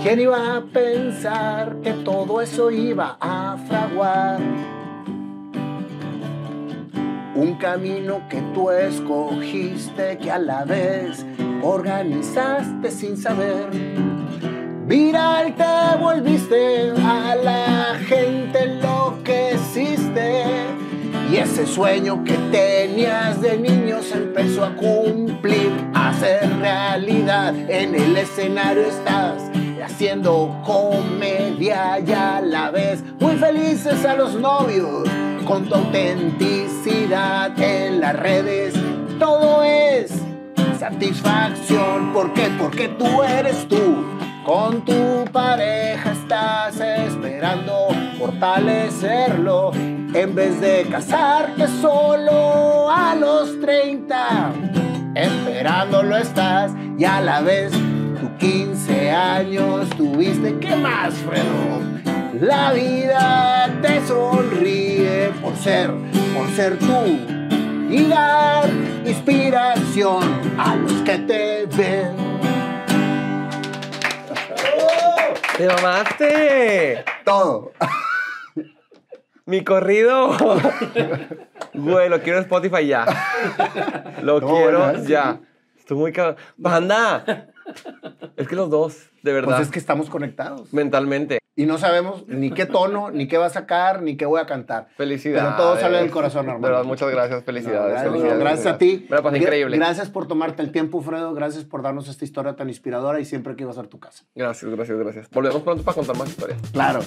¿Quién iba a pensar que todo eso iba a fraguar? Un camino que tú escogiste que a la vez organizaste sin saber. Viral te volviste, a la gente enloqueciste y ese sueño que tenías de niño se empezó a cumplir, a ser realidad. En el escenario estás haciendo comedia y a la vez muy felices a los novios con tu autenticidad en las redes. Todo es satisfacción. ¿Por qué? Porque tú eres tú con tu pareja estás esperando fortalecerlo en vez de casarte solo a los 30. Esperándolo estás y a la vez Tu 15 años tuviste. que más, Fredo? La vida te sonríe por ser, por ser tú y dar inspiración a los que te ven. ¡Te mamaste! Todo. Mi corrido. Güey, lo quiero en Spotify ya. Lo quiero ya. Estoy muy cabrón. ¡Banda! Es que los dos, de pues verdad. Pues es que estamos conectados. Mentalmente y no sabemos ni qué tono, ni qué va a sacar, ni qué voy a cantar. Felicidades. Pero todo sale del corazón, hermano. muchas gracias, felicidades. gracias, a ti. pues, increíble. Gracias por tomarte el tiempo, Fredo. Gracias por darnos esta historia tan inspiradora y siempre que ibas a ser tu casa. Gracias, gracias, gracias. Volvemos pronto para contar más historias. Claro.